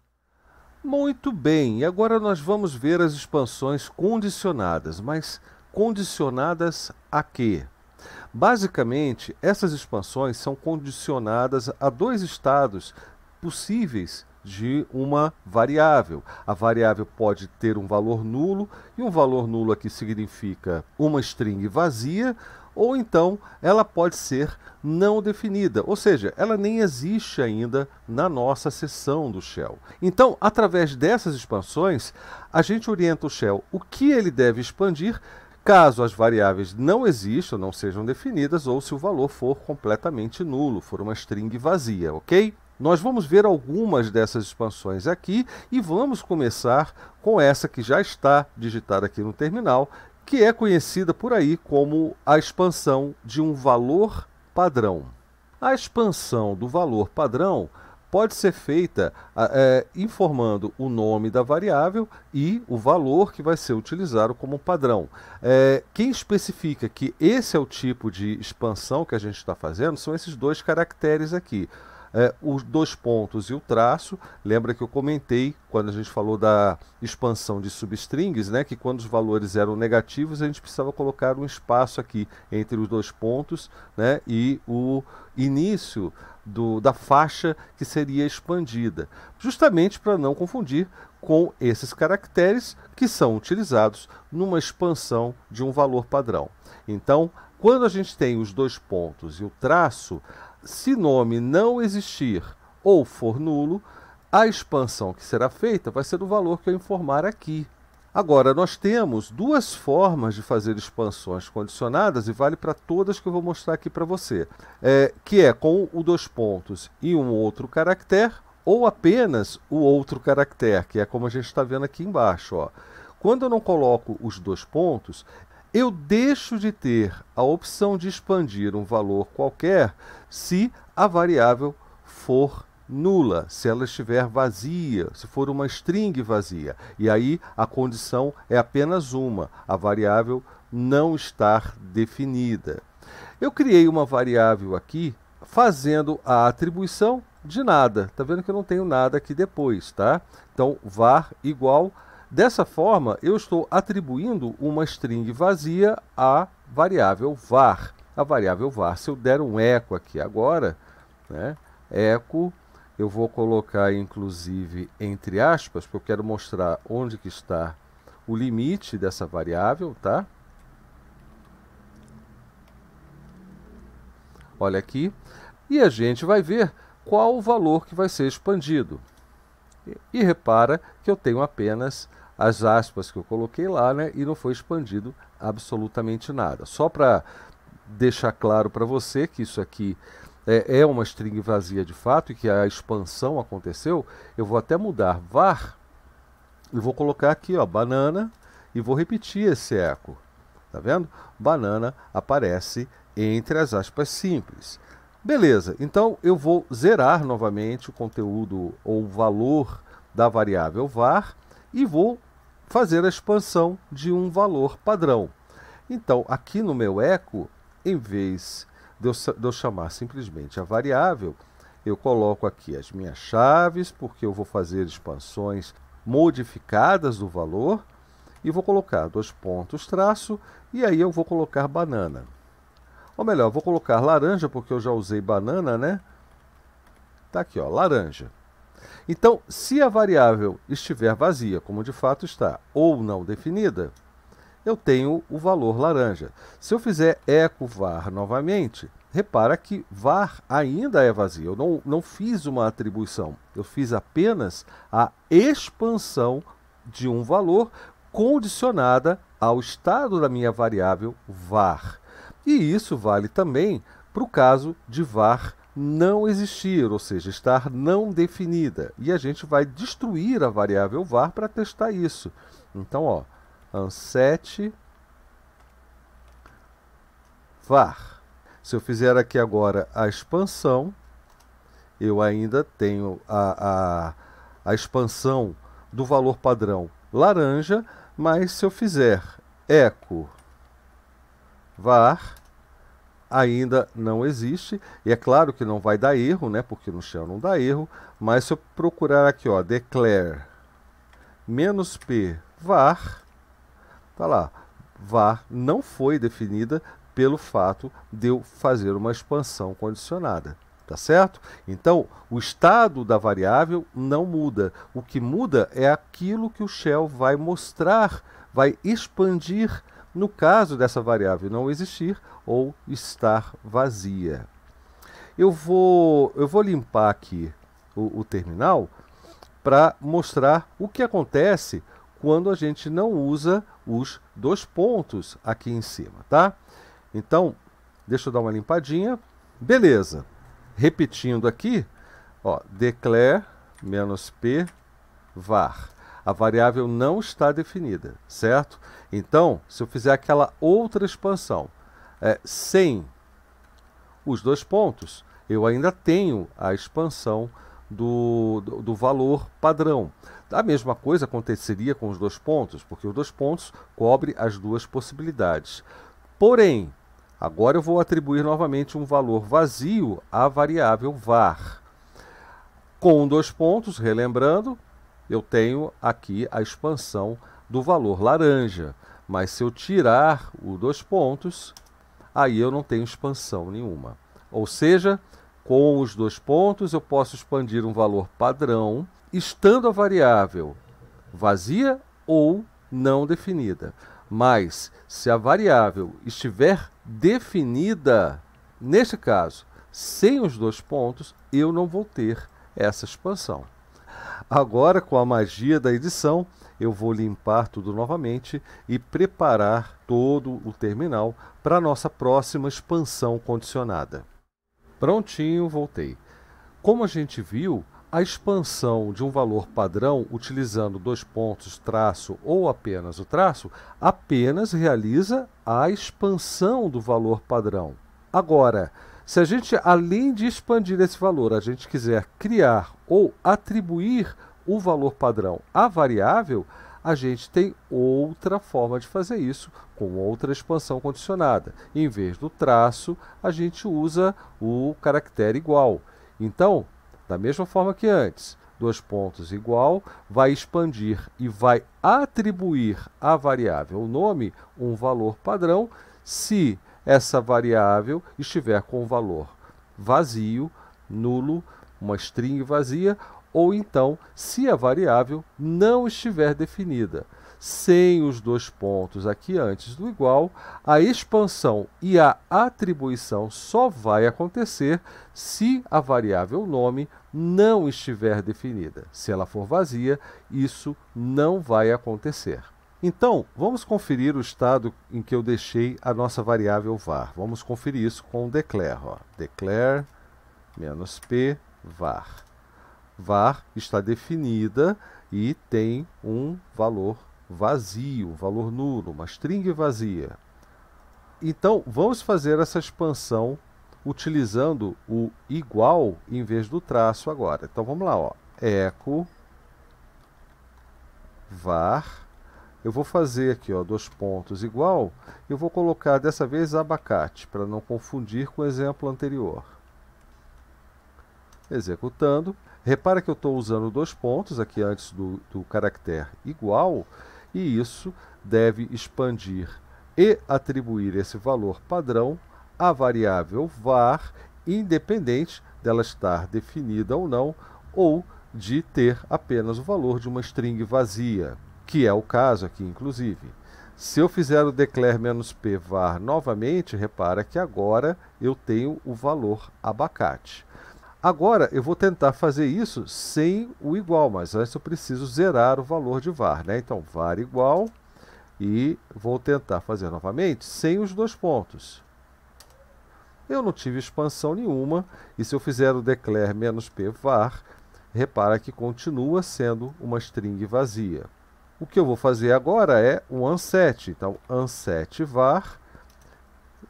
Muito bem, e agora nós vamos ver as expansões condicionadas, mas condicionadas a quê? Basicamente, essas expansões são condicionadas a dois estados possíveis de uma variável. A variável pode ter um valor nulo, e um valor nulo aqui significa uma string vazia, ou então ela pode ser não definida, ou seja, ela nem existe ainda na nossa seção do shell. Então, através dessas expansões, a gente orienta o shell o que ele deve expandir caso as variáveis não existam, não sejam definidas, ou se o valor for completamente nulo, for uma string vazia, ok? Nós vamos ver algumas dessas expansões aqui e vamos começar com essa que já está digitada aqui no terminal, que é conhecida por aí como a expansão de um valor padrão. A expansão do valor padrão pode ser feita é, informando o nome da variável e o valor que vai ser utilizado como padrão. É, quem especifica que esse é o tipo de expansão que a gente está fazendo são esses dois caracteres aqui é, os dois pontos e o traço. Lembra que eu comentei quando a gente falou da expansão de substrings, né, que quando os valores eram negativos, a gente precisava colocar um espaço aqui entre os dois pontos né, e o início do, da faixa que seria expandida, justamente para não confundir com esses caracteres que são utilizados numa expansão de um valor padrão. Então, quando a gente tem os dois pontos e o traço, se nome não existir ou for nulo, a expansão que será feita vai ser do valor que eu informar aqui. Agora, nós temos duas formas de fazer expansões condicionadas e vale para todas que eu vou mostrar aqui para você, é, que é com o dois pontos e um outro caractere ou apenas o outro caractere, que é como a gente está vendo aqui embaixo. Ó. Quando eu não coloco os dois pontos, eu deixo de ter a opção de expandir um valor qualquer se a variável for nula, se ela estiver vazia, se for uma string vazia. E aí a condição é apenas uma, a variável não estar definida. Eu criei uma variável aqui fazendo a atribuição de nada. Tá vendo que eu não tenho nada aqui depois, tá? Então var igual a Dessa forma, eu estou atribuindo uma string vazia à variável var. A variável var, se eu der um eco aqui agora, né, eco, eu vou colocar inclusive entre aspas, porque eu quero mostrar onde que está o limite dessa variável, tá? Olha aqui. E a gente vai ver qual o valor que vai ser expandido. E repara que eu tenho apenas as aspas que eu coloquei lá, né? E não foi expandido absolutamente nada. Só para deixar claro para você que isso aqui é, é, uma string vazia de fato e que a expansão aconteceu, eu vou até mudar var e vou colocar aqui, ó, banana e vou repetir esse eco. Tá vendo? Banana aparece entre as aspas simples. Beleza, então eu vou zerar novamente o conteúdo ou o valor da variável var e vou fazer a expansão de um valor padrão. Então, aqui no meu eco, em vez de eu, de eu chamar simplesmente a variável, eu coloco aqui as minhas chaves, porque eu vou fazer expansões modificadas do valor, e vou colocar dois pontos traço, e aí eu vou colocar banana. Ou melhor, vou colocar laranja, porque eu já usei banana, né? Tá aqui, ó, laranja. Então, se a variável estiver vazia, como de fato está, ou não definida, eu tenho o valor laranja. Se eu fizer eco var novamente, repara que var ainda é vazia. Eu não, não fiz uma atribuição, eu fiz apenas a expansão de um valor condicionada ao estado da minha variável var. E isso vale também para o caso de var não existir, ou seja, estar não definida. E a gente vai destruir a variável var para testar isso. Então, ó, unset var. Se eu fizer aqui agora a expansão, eu ainda tenho a, a, a expansão do valor padrão laranja, mas se eu fizer eco var, ainda não existe. E é claro que não vai dar erro, né? Porque no Shell não dá erro. Mas se eu procurar aqui, ó, declare menos p var, tá lá, var não foi definida pelo fato de eu fazer uma expansão condicionada. Tá certo? Então, o estado da variável não muda. O que muda é aquilo que o shell vai mostrar, vai expandir no caso dessa variável não existir ou estar vazia. Eu vou, eu vou limpar aqui o, o terminal para mostrar o que acontece quando a gente não usa os dois pontos aqui em cima, tá? Então, deixa eu dar uma limpadinha. Beleza. Repetindo aqui, ó, declare menos p var a variável não está definida, certo? Então, se eu fizer aquela outra expansão é, sem os dois pontos, eu ainda tenho a expansão do, do, do, valor padrão. A mesma coisa aconteceria com os dois pontos, porque os dois pontos cobre as duas possibilidades. Porém, agora eu vou atribuir novamente um valor vazio à variável var. Com dois pontos, relembrando, eu tenho aqui a expansão do valor laranja. Mas se eu tirar os dois pontos, aí eu não tenho expansão nenhuma. Ou seja, com os dois pontos eu posso expandir um valor padrão, estando a variável vazia ou não definida. Mas se a variável estiver definida, neste caso, sem os dois pontos, eu não vou ter essa expansão. Agora, com a magia da edição, eu vou limpar tudo novamente e preparar todo o terminal para nossa próxima expansão condicionada. Prontinho, voltei. Como a gente viu, a expansão de um valor padrão utilizando dois pontos, traço ou apenas o traço, apenas realiza a expansão do valor padrão. Agora, se a gente, além de expandir esse valor, a gente quiser criar ou atribuir o valor padrão à variável, a gente tem outra forma de fazer isso, com outra expansão condicionada. Em vez do traço, a gente usa o caractere igual. Então, da mesma forma que antes, dois pontos igual, vai expandir e vai atribuir à variável o nome um valor padrão se essa variável estiver com valor vazio, nulo, uma string vazia, ou então se a variável não estiver definida. Sem os dois pontos aqui antes do igual, a expansão e a atribuição só vai acontecer se a variável nome não estiver definida. Se ela for vazia, isso não vai acontecer. Então, vamos conferir o estado em que eu deixei a nossa variável var. Vamos conferir isso com o declare. Ó. Declare menos p var. Var está definida e tem um valor vazio, um valor nulo, uma string vazia. Então, vamos fazer essa expansão utilizando o igual em vez do traço agora. Então, vamos lá. Ó. Echo var eu vou fazer aqui, ó, dois pontos igual, eu vou colocar dessa vez abacate, para não confundir com o exemplo anterior. Executando, repara que eu estou usando dois pontos aqui antes do, do caractere igual, e isso deve expandir e atribuir esse valor padrão à variável var, independente dela estar definida ou não, ou de ter apenas o valor de uma string vazia que é o caso aqui, inclusive. Se eu fizer o declare menos p var novamente, repara que agora eu tenho o valor abacate. Agora eu vou tentar fazer isso sem o igual, mas antes eu preciso zerar o valor de var, né? Então var igual e vou tentar fazer novamente sem os dois pontos. Eu não tive expansão nenhuma e se eu fizer o declare menos p var, repara que continua sendo uma string vazia. O que eu vou fazer agora é o unset. Então, unset var,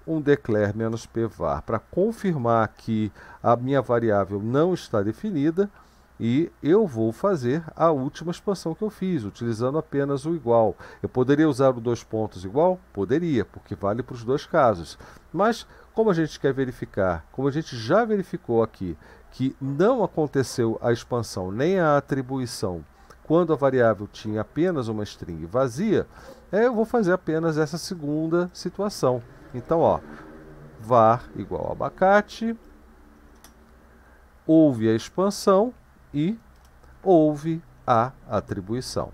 um declare menos p var, para confirmar que a minha variável não está definida, e eu vou fazer a última expansão que eu fiz, utilizando apenas o igual. Eu poderia usar o dois pontos igual? Poderia, porque vale para os dois casos. Mas, como a gente quer verificar, como a gente já verificou aqui, que não aconteceu a expansão nem a atribuição quando a variável tinha apenas uma string vazia, é, eu vou fazer apenas essa segunda situação. Então, ó, var igual abacate, houve a expansão e houve a atribuição.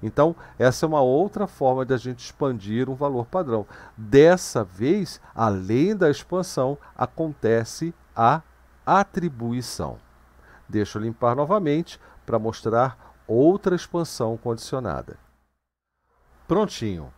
Então, essa é uma outra forma de a gente expandir um valor padrão. Dessa vez, além da expansão, acontece a atribuição. Deixa eu limpar novamente para mostrar outra expansão condicionada. Prontinho.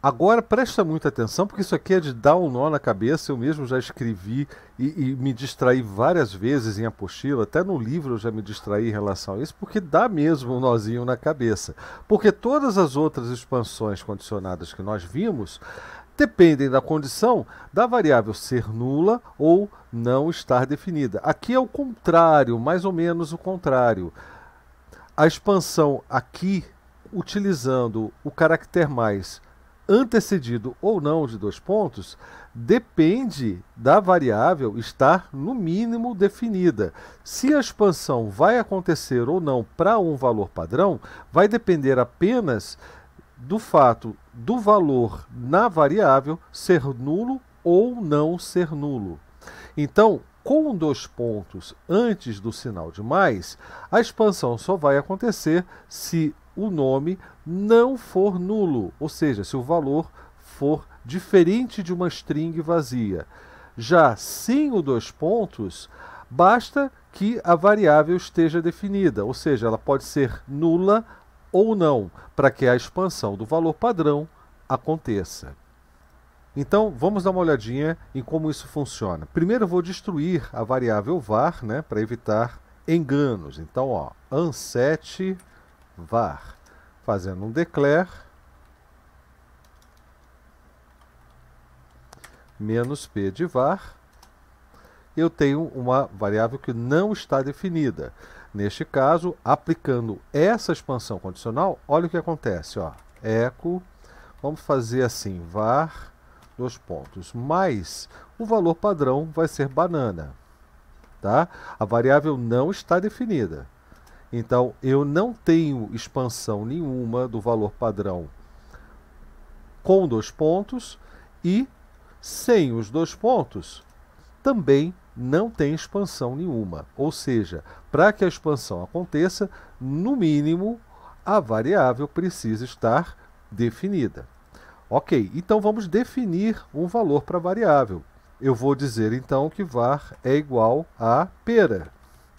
Agora presta muita atenção, porque isso aqui é de dar um nó na cabeça. Eu mesmo já escrevi e, e, me distraí várias vezes em apostila, até no livro eu já me distraí em relação a isso, porque dá mesmo um nozinho na cabeça. Porque todas as outras expansões condicionadas que nós vimos dependem da condição da variável ser nula ou não estar definida. Aqui é o contrário, mais ou menos o contrário a expansão aqui, utilizando o caractere mais antecedido ou não de dois pontos, depende da variável estar no mínimo definida. Se a expansão vai acontecer ou não para um valor padrão, vai depender apenas do fato do valor na variável ser nulo ou não ser nulo. Então, com dois pontos antes do sinal de mais, a expansão só vai acontecer se o nome não for nulo, ou seja, se o valor for diferente de uma string vazia. Já sem o dois pontos, basta que a variável esteja definida, ou seja, ela pode ser nula ou não, para que a expansão do valor padrão aconteça. Então, vamos dar uma olhadinha em como isso funciona. Primeiro, eu vou destruir a variável var, né, para evitar enganos. Então, ó, unset var, fazendo um declare menos p de var, eu tenho uma variável que não está definida. Neste caso, aplicando essa expansão condicional, olha o que acontece, ó, echo, vamos fazer assim, var dois pontos, mas o valor padrão vai ser banana, tá? A variável não está definida. Então, eu não tenho expansão nenhuma do valor padrão com dois pontos e sem os dois pontos também não tem expansão nenhuma. Ou seja, para que a expansão aconteça, no mínimo, a variável precisa estar definida. Ok, então vamos definir um valor para a variável. Eu vou dizer então que var é igual a pera.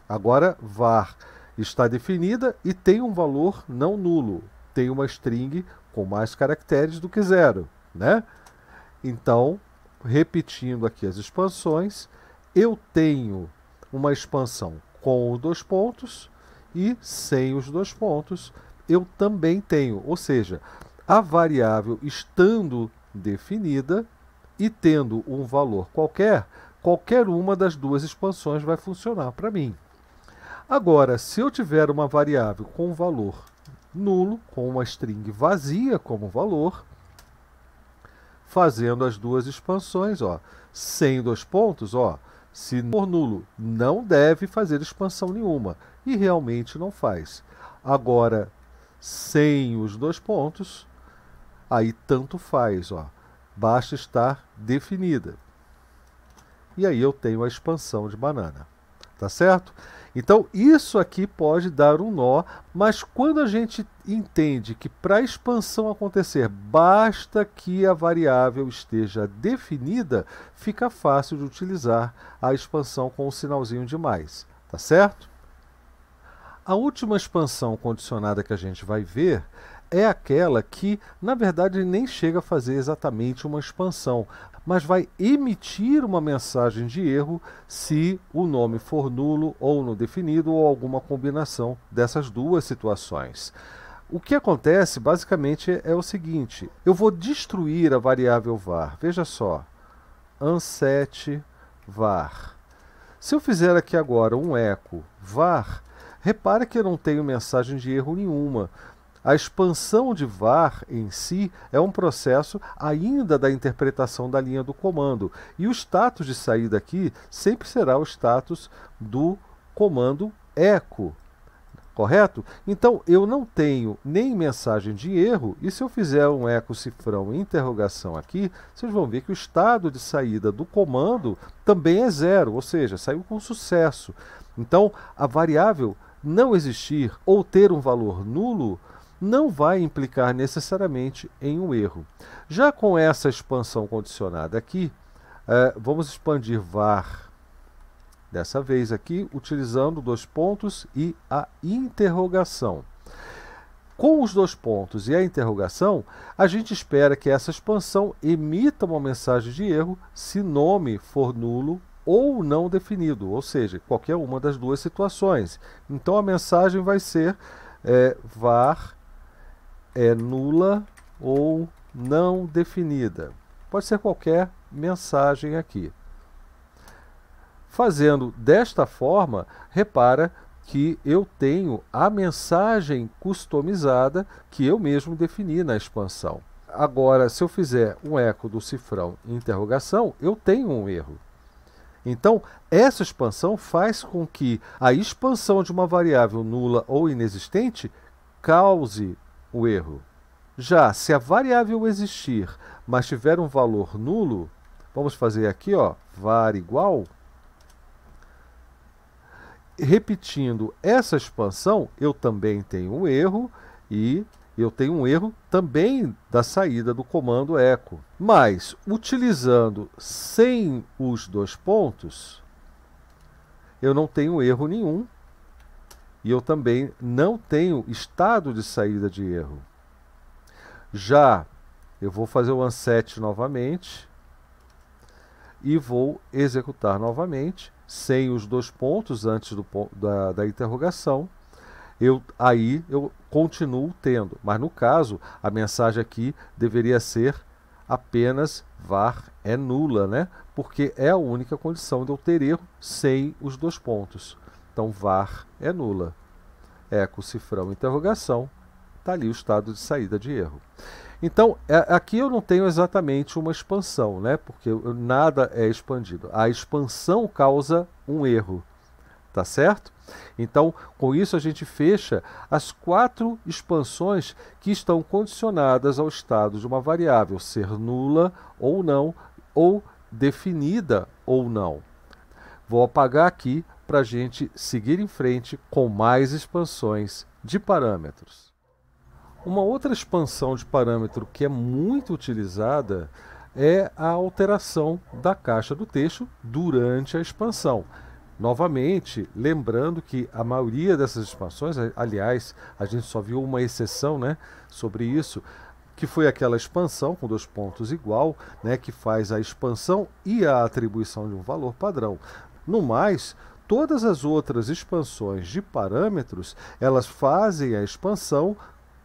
Agora var está definida e tem um valor não nulo. Tem uma string com mais caracteres do que zero, né? Então, repetindo aqui as expansões, eu tenho uma expansão com os dois pontos e sem os dois pontos eu também tenho, ou seja, a variável estando definida e tendo um valor qualquer, qualquer uma das duas expansões vai funcionar para mim. Agora, se eu tiver uma variável com valor nulo, com uma string vazia como valor, fazendo as duas expansões, ó, sem dois pontos, ó, se for nulo, não deve fazer expansão nenhuma, e realmente não faz. Agora, sem os dois pontos, aí tanto faz, ó. basta estar definida. E aí eu tenho a expansão de banana, tá certo? Então isso aqui pode dar um nó, mas quando a gente entende que para a expansão acontecer basta que a variável esteja definida, fica fácil de utilizar a expansão com o sinalzinho de mais, tá certo? A última expansão condicionada que a gente vai ver é aquela que, na verdade, nem chega a fazer exatamente uma expansão, mas vai emitir uma mensagem de erro se o nome for nulo ou não definido ou alguma combinação dessas duas situações. O que acontece basicamente é o seguinte: eu vou destruir a variável var. Veja só, anset var. Se eu fizer aqui agora um eco var, repare que eu não tenho mensagem de erro nenhuma, a expansão de VAR em si é um processo ainda da interpretação da linha do comando. E o status de saída aqui sempre será o status do comando echo. Correto? Então eu não tenho nem mensagem de erro, e se eu fizer um eco cifrão interrogação aqui, vocês vão ver que o estado de saída do comando também é zero, ou seja, saiu com sucesso. Então a variável não existir ou ter um valor nulo não vai implicar necessariamente em um erro. Já com essa expansão condicionada aqui, é, vamos expandir var dessa vez aqui, utilizando dois pontos e a interrogação. Com os dois pontos e a interrogação, a gente espera que essa expansão emita uma mensagem de erro se nome for nulo ou não definido, ou seja, qualquer uma das duas situações. Então a mensagem vai ser é, var é nula ou não definida. Pode ser qualquer mensagem aqui. Fazendo desta forma, repara que eu tenho a mensagem customizada que eu mesmo defini na expansão. Agora, se eu fizer um eco do cifrão interrogação, eu tenho um erro. Então, essa expansão faz com que a expansão de uma variável nula ou inexistente cause o erro. Já se a variável existir, mas tiver um valor nulo, vamos fazer aqui, ó, var igual. Repetindo essa expansão, eu também tenho um erro e eu tenho um erro também da saída do comando echo. Mas, utilizando sem os dois pontos, eu não tenho erro nenhum e eu também não tenho estado de saída de erro. Já eu vou fazer o unset novamente e vou executar novamente sem os dois pontos antes do, da, da interrogação. Eu, aí eu continuo tendo, mas no caso a mensagem aqui deveria ser apenas var é nula, né? Porque é a única condição de eu ter erro sem os dois pontos. Então var é nula. Eco, cifrão, interrogação, está ali o estado de saída de erro. Então, é, aqui eu não tenho exatamente uma expansão, né? porque nada é expandido. A expansão causa um erro, tá certo? Então, com isso a gente fecha as quatro expansões que estão condicionadas ao estado de uma variável ser nula ou não, ou definida ou não. Vou apagar aqui para a gente seguir em frente com mais expansões de parâmetros. Uma outra expansão de parâmetro que é muito utilizada é a alteração da caixa do texto durante a expansão. Novamente, lembrando que a maioria dessas expansões, aliás, a gente só viu uma exceção né, sobre isso, que foi aquela expansão com dois pontos igual, né, que faz a expansão e a atribuição de um valor padrão. No mais, todas as outras expansões de parâmetros, elas fazem a expansão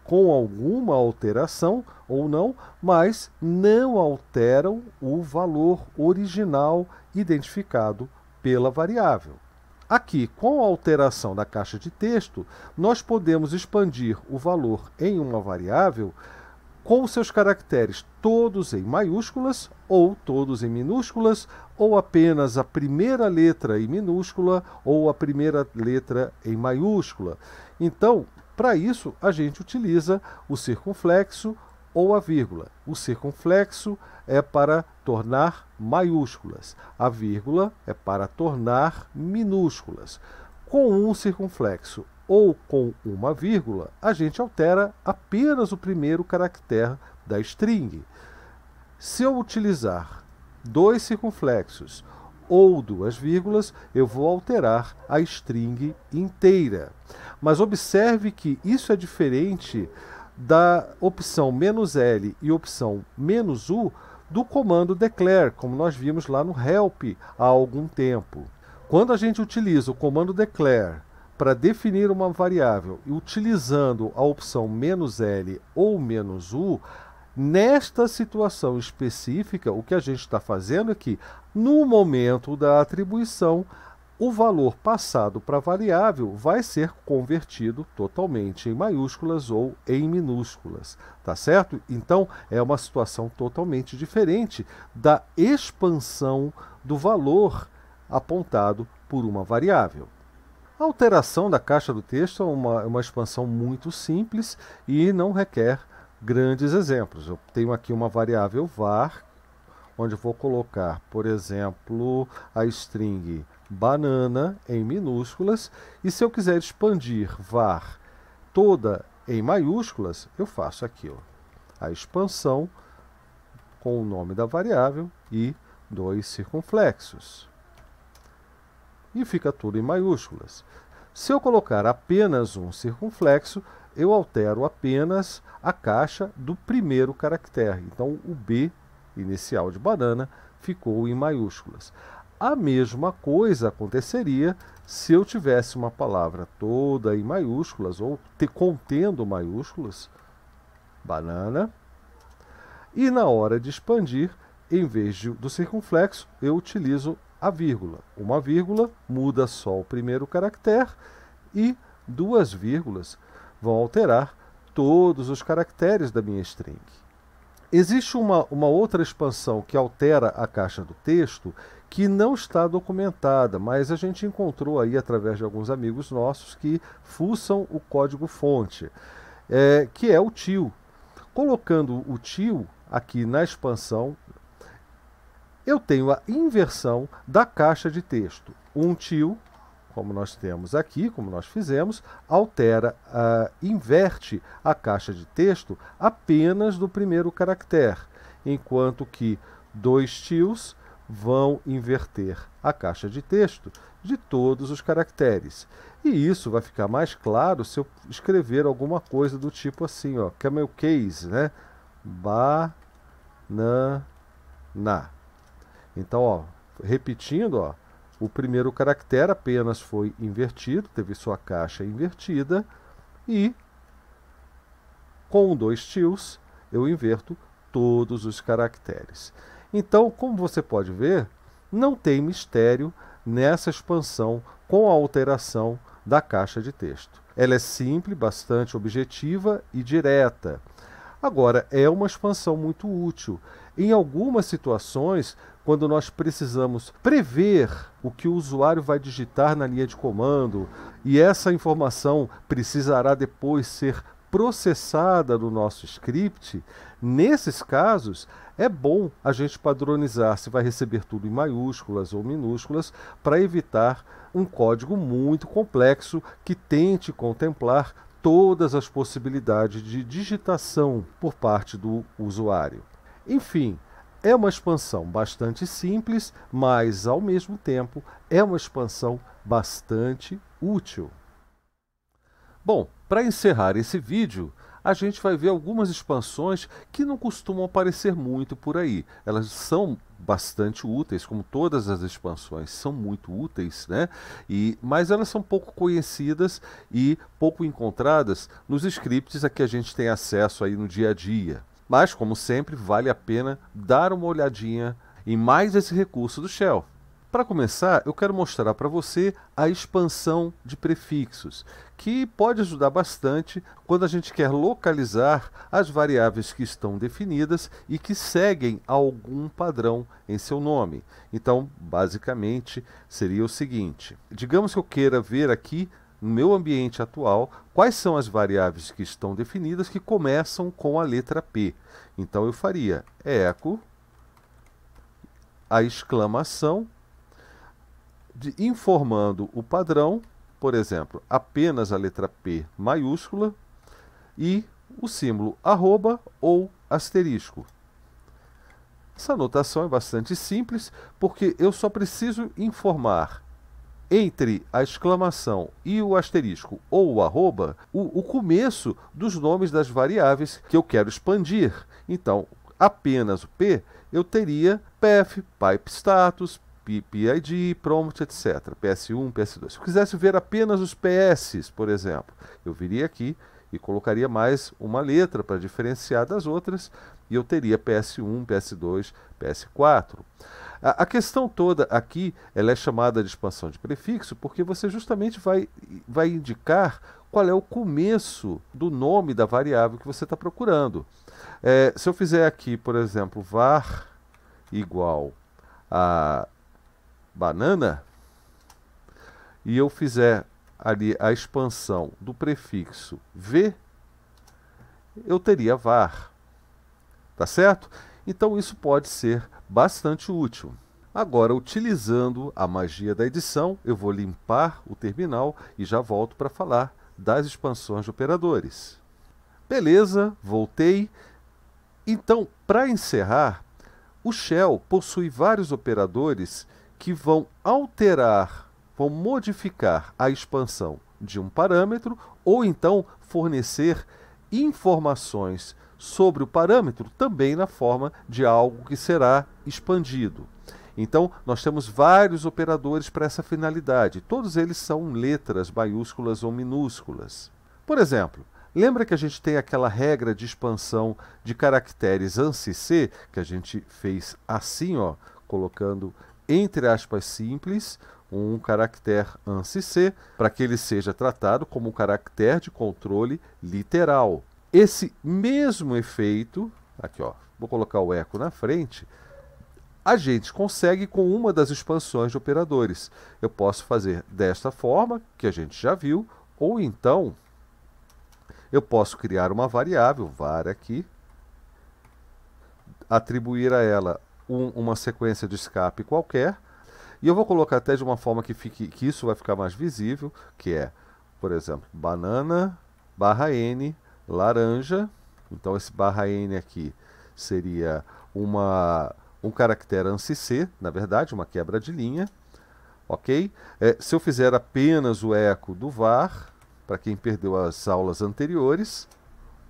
com alguma alteração ou não, mas não alteram o valor original identificado pela variável. Aqui, com a alteração da caixa de texto, nós podemos expandir o valor em uma variável com seus caracteres todos em maiúsculas, ou todos em minúsculas, ou apenas a primeira letra em minúscula ou a primeira letra em maiúscula. Então, para isso, a gente utiliza o circunflexo ou a vírgula. O circunflexo é para tornar maiúsculas, a vírgula é para tornar minúsculas. Com um circunflexo ou com uma vírgula, a gente altera apenas o primeiro caractere da string. Se eu utilizar dois circunflexos ou duas vírgulas, eu vou alterar a string inteira. Mas observe que isso é diferente da opção "-l", e opção "-u", do comando declare, como nós vimos lá no help há algum tempo. Quando a gente utiliza o comando declare para definir uma variável utilizando a opção "-l" ou "-u", Nesta situação específica, o que a gente está fazendo é que, no momento da atribuição, o valor passado para variável vai ser convertido totalmente em maiúsculas ou em minúsculas, tá certo? Então é uma situação totalmente diferente da expansão do valor apontado por uma variável. A alteração da caixa do texto é uma, uma expansão muito simples e não requer grandes exemplos. Eu tenho aqui uma variável var, onde eu vou colocar, por exemplo, a string banana em minúsculas, e se eu quiser expandir var toda em maiúsculas, eu faço aqui ó, a expansão com o nome da variável e dois circunflexos. E fica tudo em maiúsculas. Se eu colocar apenas um circunflexo, eu altero apenas a caixa do primeiro caractere. Então o B inicial de banana ficou em maiúsculas. A mesma coisa aconteceria se eu tivesse uma palavra toda em maiúsculas ou te, contendo maiúsculas, banana, e na hora de expandir, em vez de, do circunflexo, eu utilizo a vírgula. Uma vírgula muda só o primeiro caractere e duas vírgulas vão alterar todos os caracteres da minha string. Existe uma, uma outra expansão que altera a caixa do texto que não está documentada, mas a gente encontrou aí através de alguns amigos nossos que fuçam o código-fonte, é, que é o til. Colocando o til aqui na expansão, eu tenho a inversão da caixa de texto. Um til como nós temos aqui, como nós fizemos, altera, uh, inverte a caixa de texto apenas do primeiro caractere, enquanto que dois tios vão inverter a caixa de texto de todos os caracteres. E isso vai ficar mais claro se eu escrever alguma coisa do tipo assim, ó, camel case, né? Banana. Então, ó, repetindo, ó, o primeiro caractere apenas foi invertido, teve sua caixa invertida, e com dois tios eu inverto todos os caracteres. Então, como você pode ver, não tem mistério nessa expansão com a alteração da caixa de texto. Ela é simples, bastante objetiva e direta. Agora, é uma expansão muito útil. Em algumas situações, quando nós precisamos prever o que o usuário vai digitar na linha de comando e essa informação precisará depois ser processada no nosso script, nesses casos é bom a gente padronizar se vai receber tudo em maiúsculas ou minúsculas para evitar um código muito complexo que tente contemplar todas as possibilidades de digitação por parte do usuário. Enfim, é uma expansão bastante simples, mas ao mesmo tempo é uma expansão bastante útil. Bom, para encerrar esse vídeo, a gente vai ver algumas expansões que não costumam aparecer muito por aí. Elas são bastante úteis, como todas as expansões são muito úteis, né? E, mas elas são pouco conhecidas e pouco encontradas nos scripts a que a gente tem acesso aí no dia a dia. Mas, como sempre, vale a pena dar uma olhadinha em mais esse recurso do Shell. Para começar, eu quero mostrar para você a expansão de prefixos, que pode ajudar bastante quando a gente quer localizar as variáveis que estão definidas e que seguem algum padrão em seu nome. Então, basicamente, seria o seguinte: digamos que eu queira ver aqui no meu ambiente atual, quais são as variáveis que estão definidas que começam com a letra P. Então eu faria eco, a exclamação, de, informando o padrão, por exemplo, apenas a letra P maiúscula e o símbolo arroba ou asterisco. Essa notação é bastante simples porque eu só preciso informar entre a exclamação e o asterisco ou o arroba o, o começo dos nomes das variáveis que eu quero expandir. Então, apenas o P, eu teria path, pipe status, PID, prompt, etc. PS1, PS2. Se eu quisesse ver apenas os PS, por exemplo, eu viria aqui e colocaria mais uma letra para diferenciar das outras e eu teria PS1, PS2, PS4. A, a, questão toda aqui ela é chamada de expansão de prefixo porque você justamente vai, vai indicar qual é o começo do nome da variável que você está procurando. É, se eu fizer aqui, por exemplo, var igual a banana, e eu fizer ali a expansão do prefixo v, eu teria var. Tá certo? Então isso pode ser bastante útil. Agora, utilizando a magia da edição, eu vou limpar o terminal e já volto para falar das expansões de operadores. Beleza, voltei. Então, para encerrar, o shell possui vários operadores que vão alterar, vão modificar a expansão de um parâmetro ou então fornecer informações sobre o parâmetro também na forma de algo que será expandido. Então, nós temos vários operadores para essa finalidade. Todos eles são letras maiúsculas ou minúsculas. Por exemplo, lembra que a gente tem aquela regra de expansão de caracteres ANSI-C, que a gente fez assim, ó, colocando entre aspas simples, um caractere ANSI-C, para que ele seja tratado como um caractere de controle literal esse mesmo efeito, aqui ó, vou colocar o eco na frente, a gente consegue com uma das expansões de operadores. Eu posso fazer desta forma, que a gente já viu, ou então eu posso criar uma variável, var aqui, atribuir a ela um, uma sequência de escape qualquer, e eu vou colocar até de uma forma que, fique, que isso vai ficar mais visível, que é, por exemplo, banana barra n laranja. Então esse barra N aqui seria uma, um caractere ANSI C, na verdade, uma quebra de linha. Ok? É, se eu fizer apenas o eco do var, para quem perdeu as aulas anteriores,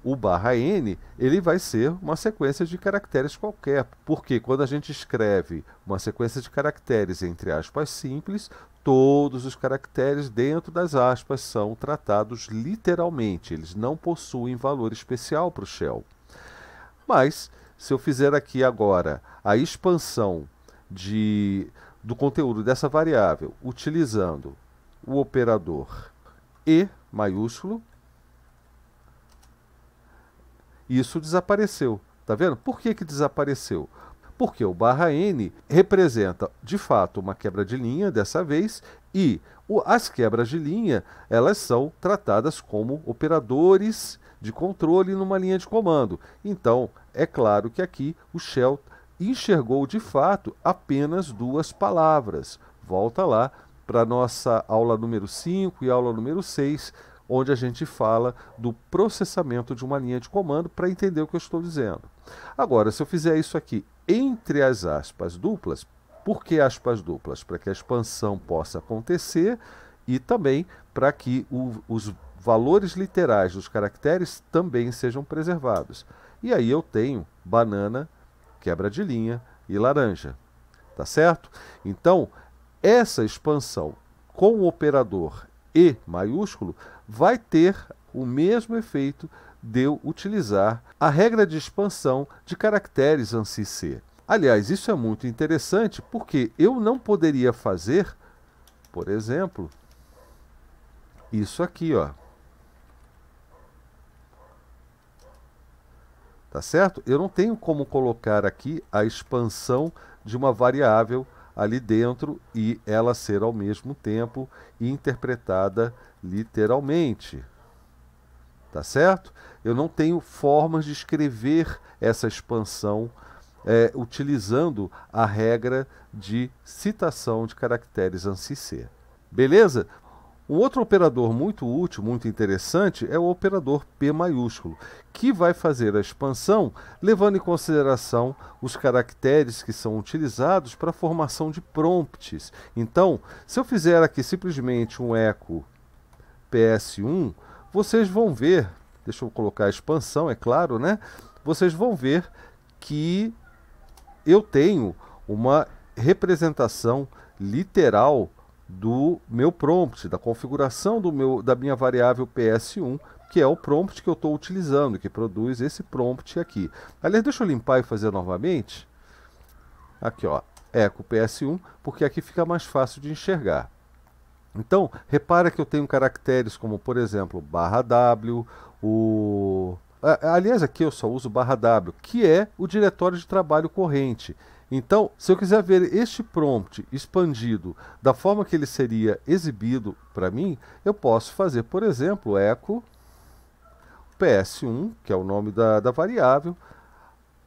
o barra N ele vai ser uma sequência de caracteres qualquer, porque quando a gente escreve uma sequência de caracteres entre aspas simples, Todos os caracteres dentro das aspas são tratados literalmente, eles não possuem valor especial para o shell. Mas, se eu fizer aqui agora a expansão de, do conteúdo dessa variável utilizando o operador E maiúsculo, isso desapareceu. Tá vendo? Por que, que desapareceu? porque o barra N representa de fato uma quebra de linha dessa vez e o, as quebras de linha elas são tratadas como operadores de controle numa linha de comando. Então é claro que aqui o shell enxergou de fato apenas duas palavras. Volta lá para nossa aula número 5 e aula número 6 onde a gente fala do processamento de uma linha de comando para entender o que eu estou dizendo. Agora, se eu fizer isso aqui entre as aspas duplas, por que aspas duplas? Para que a expansão possa acontecer e também para que o, os valores literais dos caracteres também sejam preservados. E aí eu tenho banana, quebra de linha e laranja. Tá certo? Então, essa expansão com o operador e maiúsculo vai ter o mesmo efeito de eu utilizar a regra de expansão de caracteres ANSI C. Aliás, isso é muito interessante porque eu não poderia fazer, por exemplo, isso aqui, ó. Tá certo? Eu não tenho como colocar aqui a expansão de uma variável ali dentro e ela ser ao mesmo tempo interpretada literalmente. Tá certo? Eu não tenho formas de escrever essa expansão é, utilizando a regra de citação de caracteres ANSI-C. Beleza? Um outro operador muito útil, muito interessante, é o operador P maiúsculo, que vai fazer a expansão levando em consideração os caracteres que são utilizados para a formação de prompts. Então, se eu fizer aqui simplesmente um eco PS1, vocês vão ver, deixa eu colocar a expansão, é claro, né? Vocês vão ver que eu tenho uma representação literal do meu prompt, da configuração do meu, da minha variável PS1, que é o prompt que eu estou utilizando, que produz esse prompt aqui. Aliás, deixa eu limpar e fazer novamente. Aqui, ó, eco PS1, porque aqui fica mais fácil de enxergar. Então, repara que eu tenho caracteres como, por exemplo, barra W, o... Aliás, aqui eu só uso barra W, que é o diretório de trabalho corrente. Então, se eu quiser ver este prompt expandido da forma que ele seria exibido para mim, eu posso fazer, por exemplo, echo ps1, que é o nome da, da variável,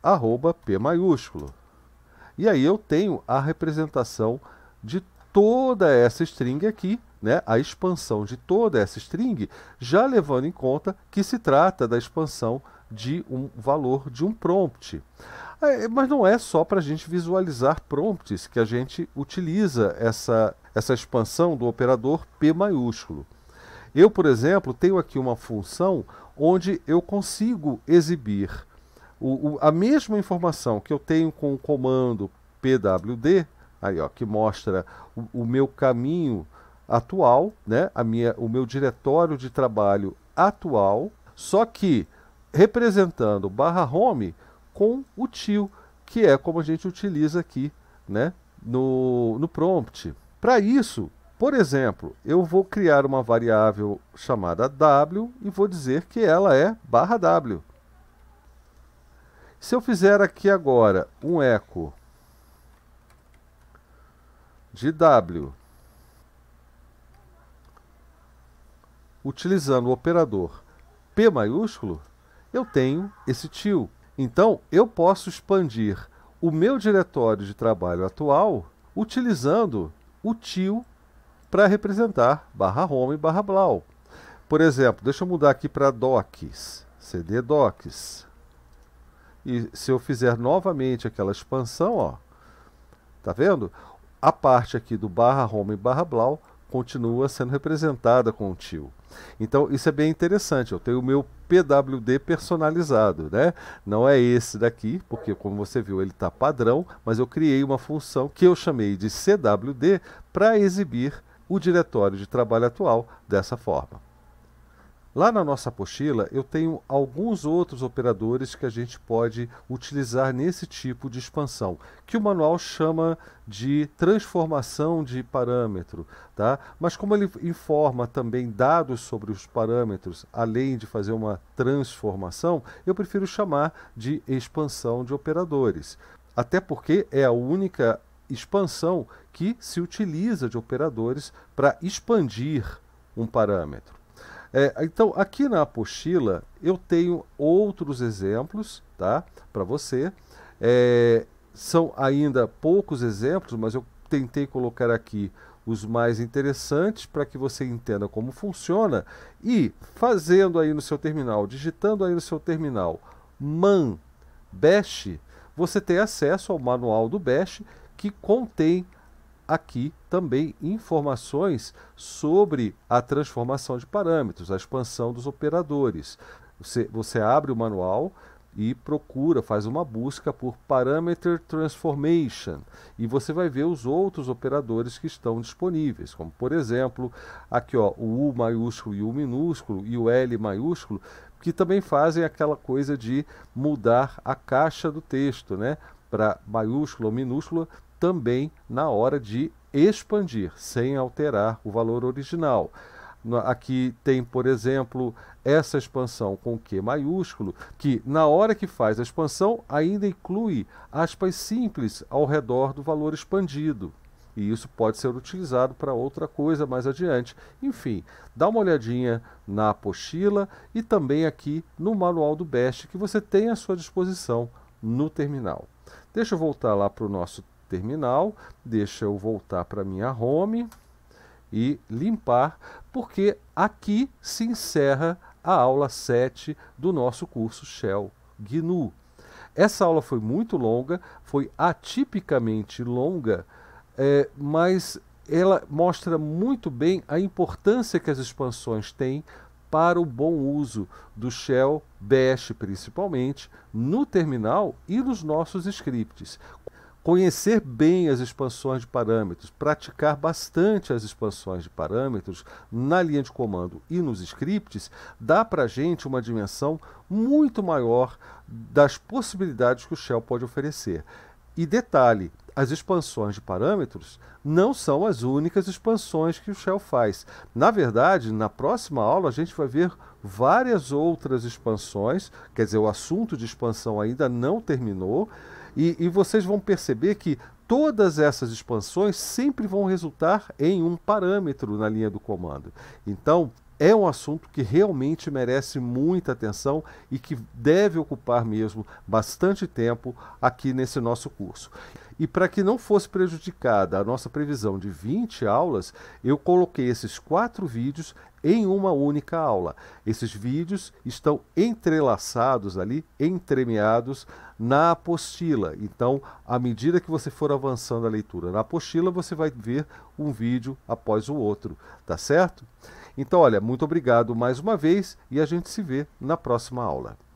arroba p maiúsculo. E aí eu tenho a representação de toda essa string aqui, né, a expansão de toda essa string, já levando em conta que se trata da expansão de um valor de um prompt. É, mas não é só para a gente visualizar prompts que a gente utiliza essa, essa expansão do operador P maiúsculo. Eu, por exemplo, tenho aqui uma função onde eu consigo exibir o, o, a mesma informação que eu tenho com o comando pwd, aí ó, que mostra o, o meu caminho atual, né, a minha, o meu diretório de trabalho atual, só que representando barra home com o tio, que é como a gente utiliza aqui né, no, no prompt. Para isso, por exemplo, eu vou criar uma variável chamada w e vou dizer que ela é barra w. Se eu fizer aqui agora um eco de w, utilizando o operador P maiúsculo, eu tenho esse tio. Então, eu posso expandir o meu diretório de trabalho atual utilizando o tio para representar barra home barra blau. Por exemplo, deixa eu mudar aqui para docs, cd docs. E se eu fizer novamente aquela expansão, ó, tá vendo? A parte aqui do barra home barra blau continua sendo representada com o tio. Então, isso é bem interessante. Eu tenho o meu PWD personalizado, né? Não é esse daqui, porque como você viu, ele está padrão, mas eu criei uma função que eu chamei de CWD para exibir o diretório de trabalho atual dessa forma. Lá na nossa apostila eu tenho alguns outros operadores que a gente pode utilizar nesse tipo de expansão, que o manual chama de transformação de parâmetro, tá? Mas como ele informa também dados sobre os parâmetros, além de fazer uma transformação, eu prefiro chamar de expansão de operadores. Até porque é a única expansão que se utiliza de operadores para expandir um parâmetro. É, então, aqui na apostila eu tenho outros exemplos tá, para você. É, são ainda poucos exemplos, mas eu tentei colocar aqui os mais interessantes para que você entenda como funciona e fazendo aí no seu terminal, digitando aí no seu terminal man bash, você tem acesso ao manual do bash que contém aqui também informações sobre a transformação de parâmetros, a expansão dos operadores. Você, você abre o manual e procura, faz uma busca por Parameter Transformation e você vai ver os outros operadores que estão disponíveis, como por exemplo, aqui ó, o U maiúsculo e o minúsculo e o L maiúsculo, que também fazem aquela coisa de mudar a caixa do texto, né? Para maiúscula ou minúscula, também na hora de expandir, sem alterar o valor original. Aqui tem, por exemplo, essa expansão com Q maiúsculo, que na hora que faz a expansão ainda inclui aspas simples ao redor do valor expandido. E isso pode ser utilizado para outra coisa mais adiante. Enfim, dá uma olhadinha na apostila e também aqui no manual do BEST que você tem à sua disposição no terminal. Deixa eu voltar lá para o nosso terminal, deixa eu voltar para minha home e limpar, porque aqui se encerra a aula 7 do nosso curso Shell GNU. Essa aula foi muito longa, foi atipicamente longa, é, mas ela mostra muito bem a importância que as expansões têm para o bom uso do Shell Bash, principalmente, no terminal e nos nossos scripts conhecer bem as expansões de parâmetros, praticar bastante as expansões de parâmetros na linha de comando e nos scripts, dá para a gente uma dimensão muito maior das possibilidades que o Shell pode oferecer. E detalhe, as expansões de parâmetros não são as únicas expansões que o Shell faz. Na verdade, na próxima aula a gente vai ver várias outras expansões, quer dizer, o assunto de expansão ainda não terminou. E, e vocês vão perceber que todas essas expansões sempre vão resultar em um parâmetro na linha do comando. Então, é um assunto que realmente merece muita atenção e que deve ocupar mesmo bastante tempo aqui nesse nosso curso. E para que não fosse prejudicada a nossa previsão de 20 aulas, eu coloquei esses quatro vídeos em uma única aula. Esses vídeos estão entrelaçados ali, entremeados na apostila. Então, à medida que você for avançando a leitura na apostila, você vai ver um vídeo após o outro, tá certo? Então, olha, muito obrigado mais uma vez e a gente se vê na próxima aula.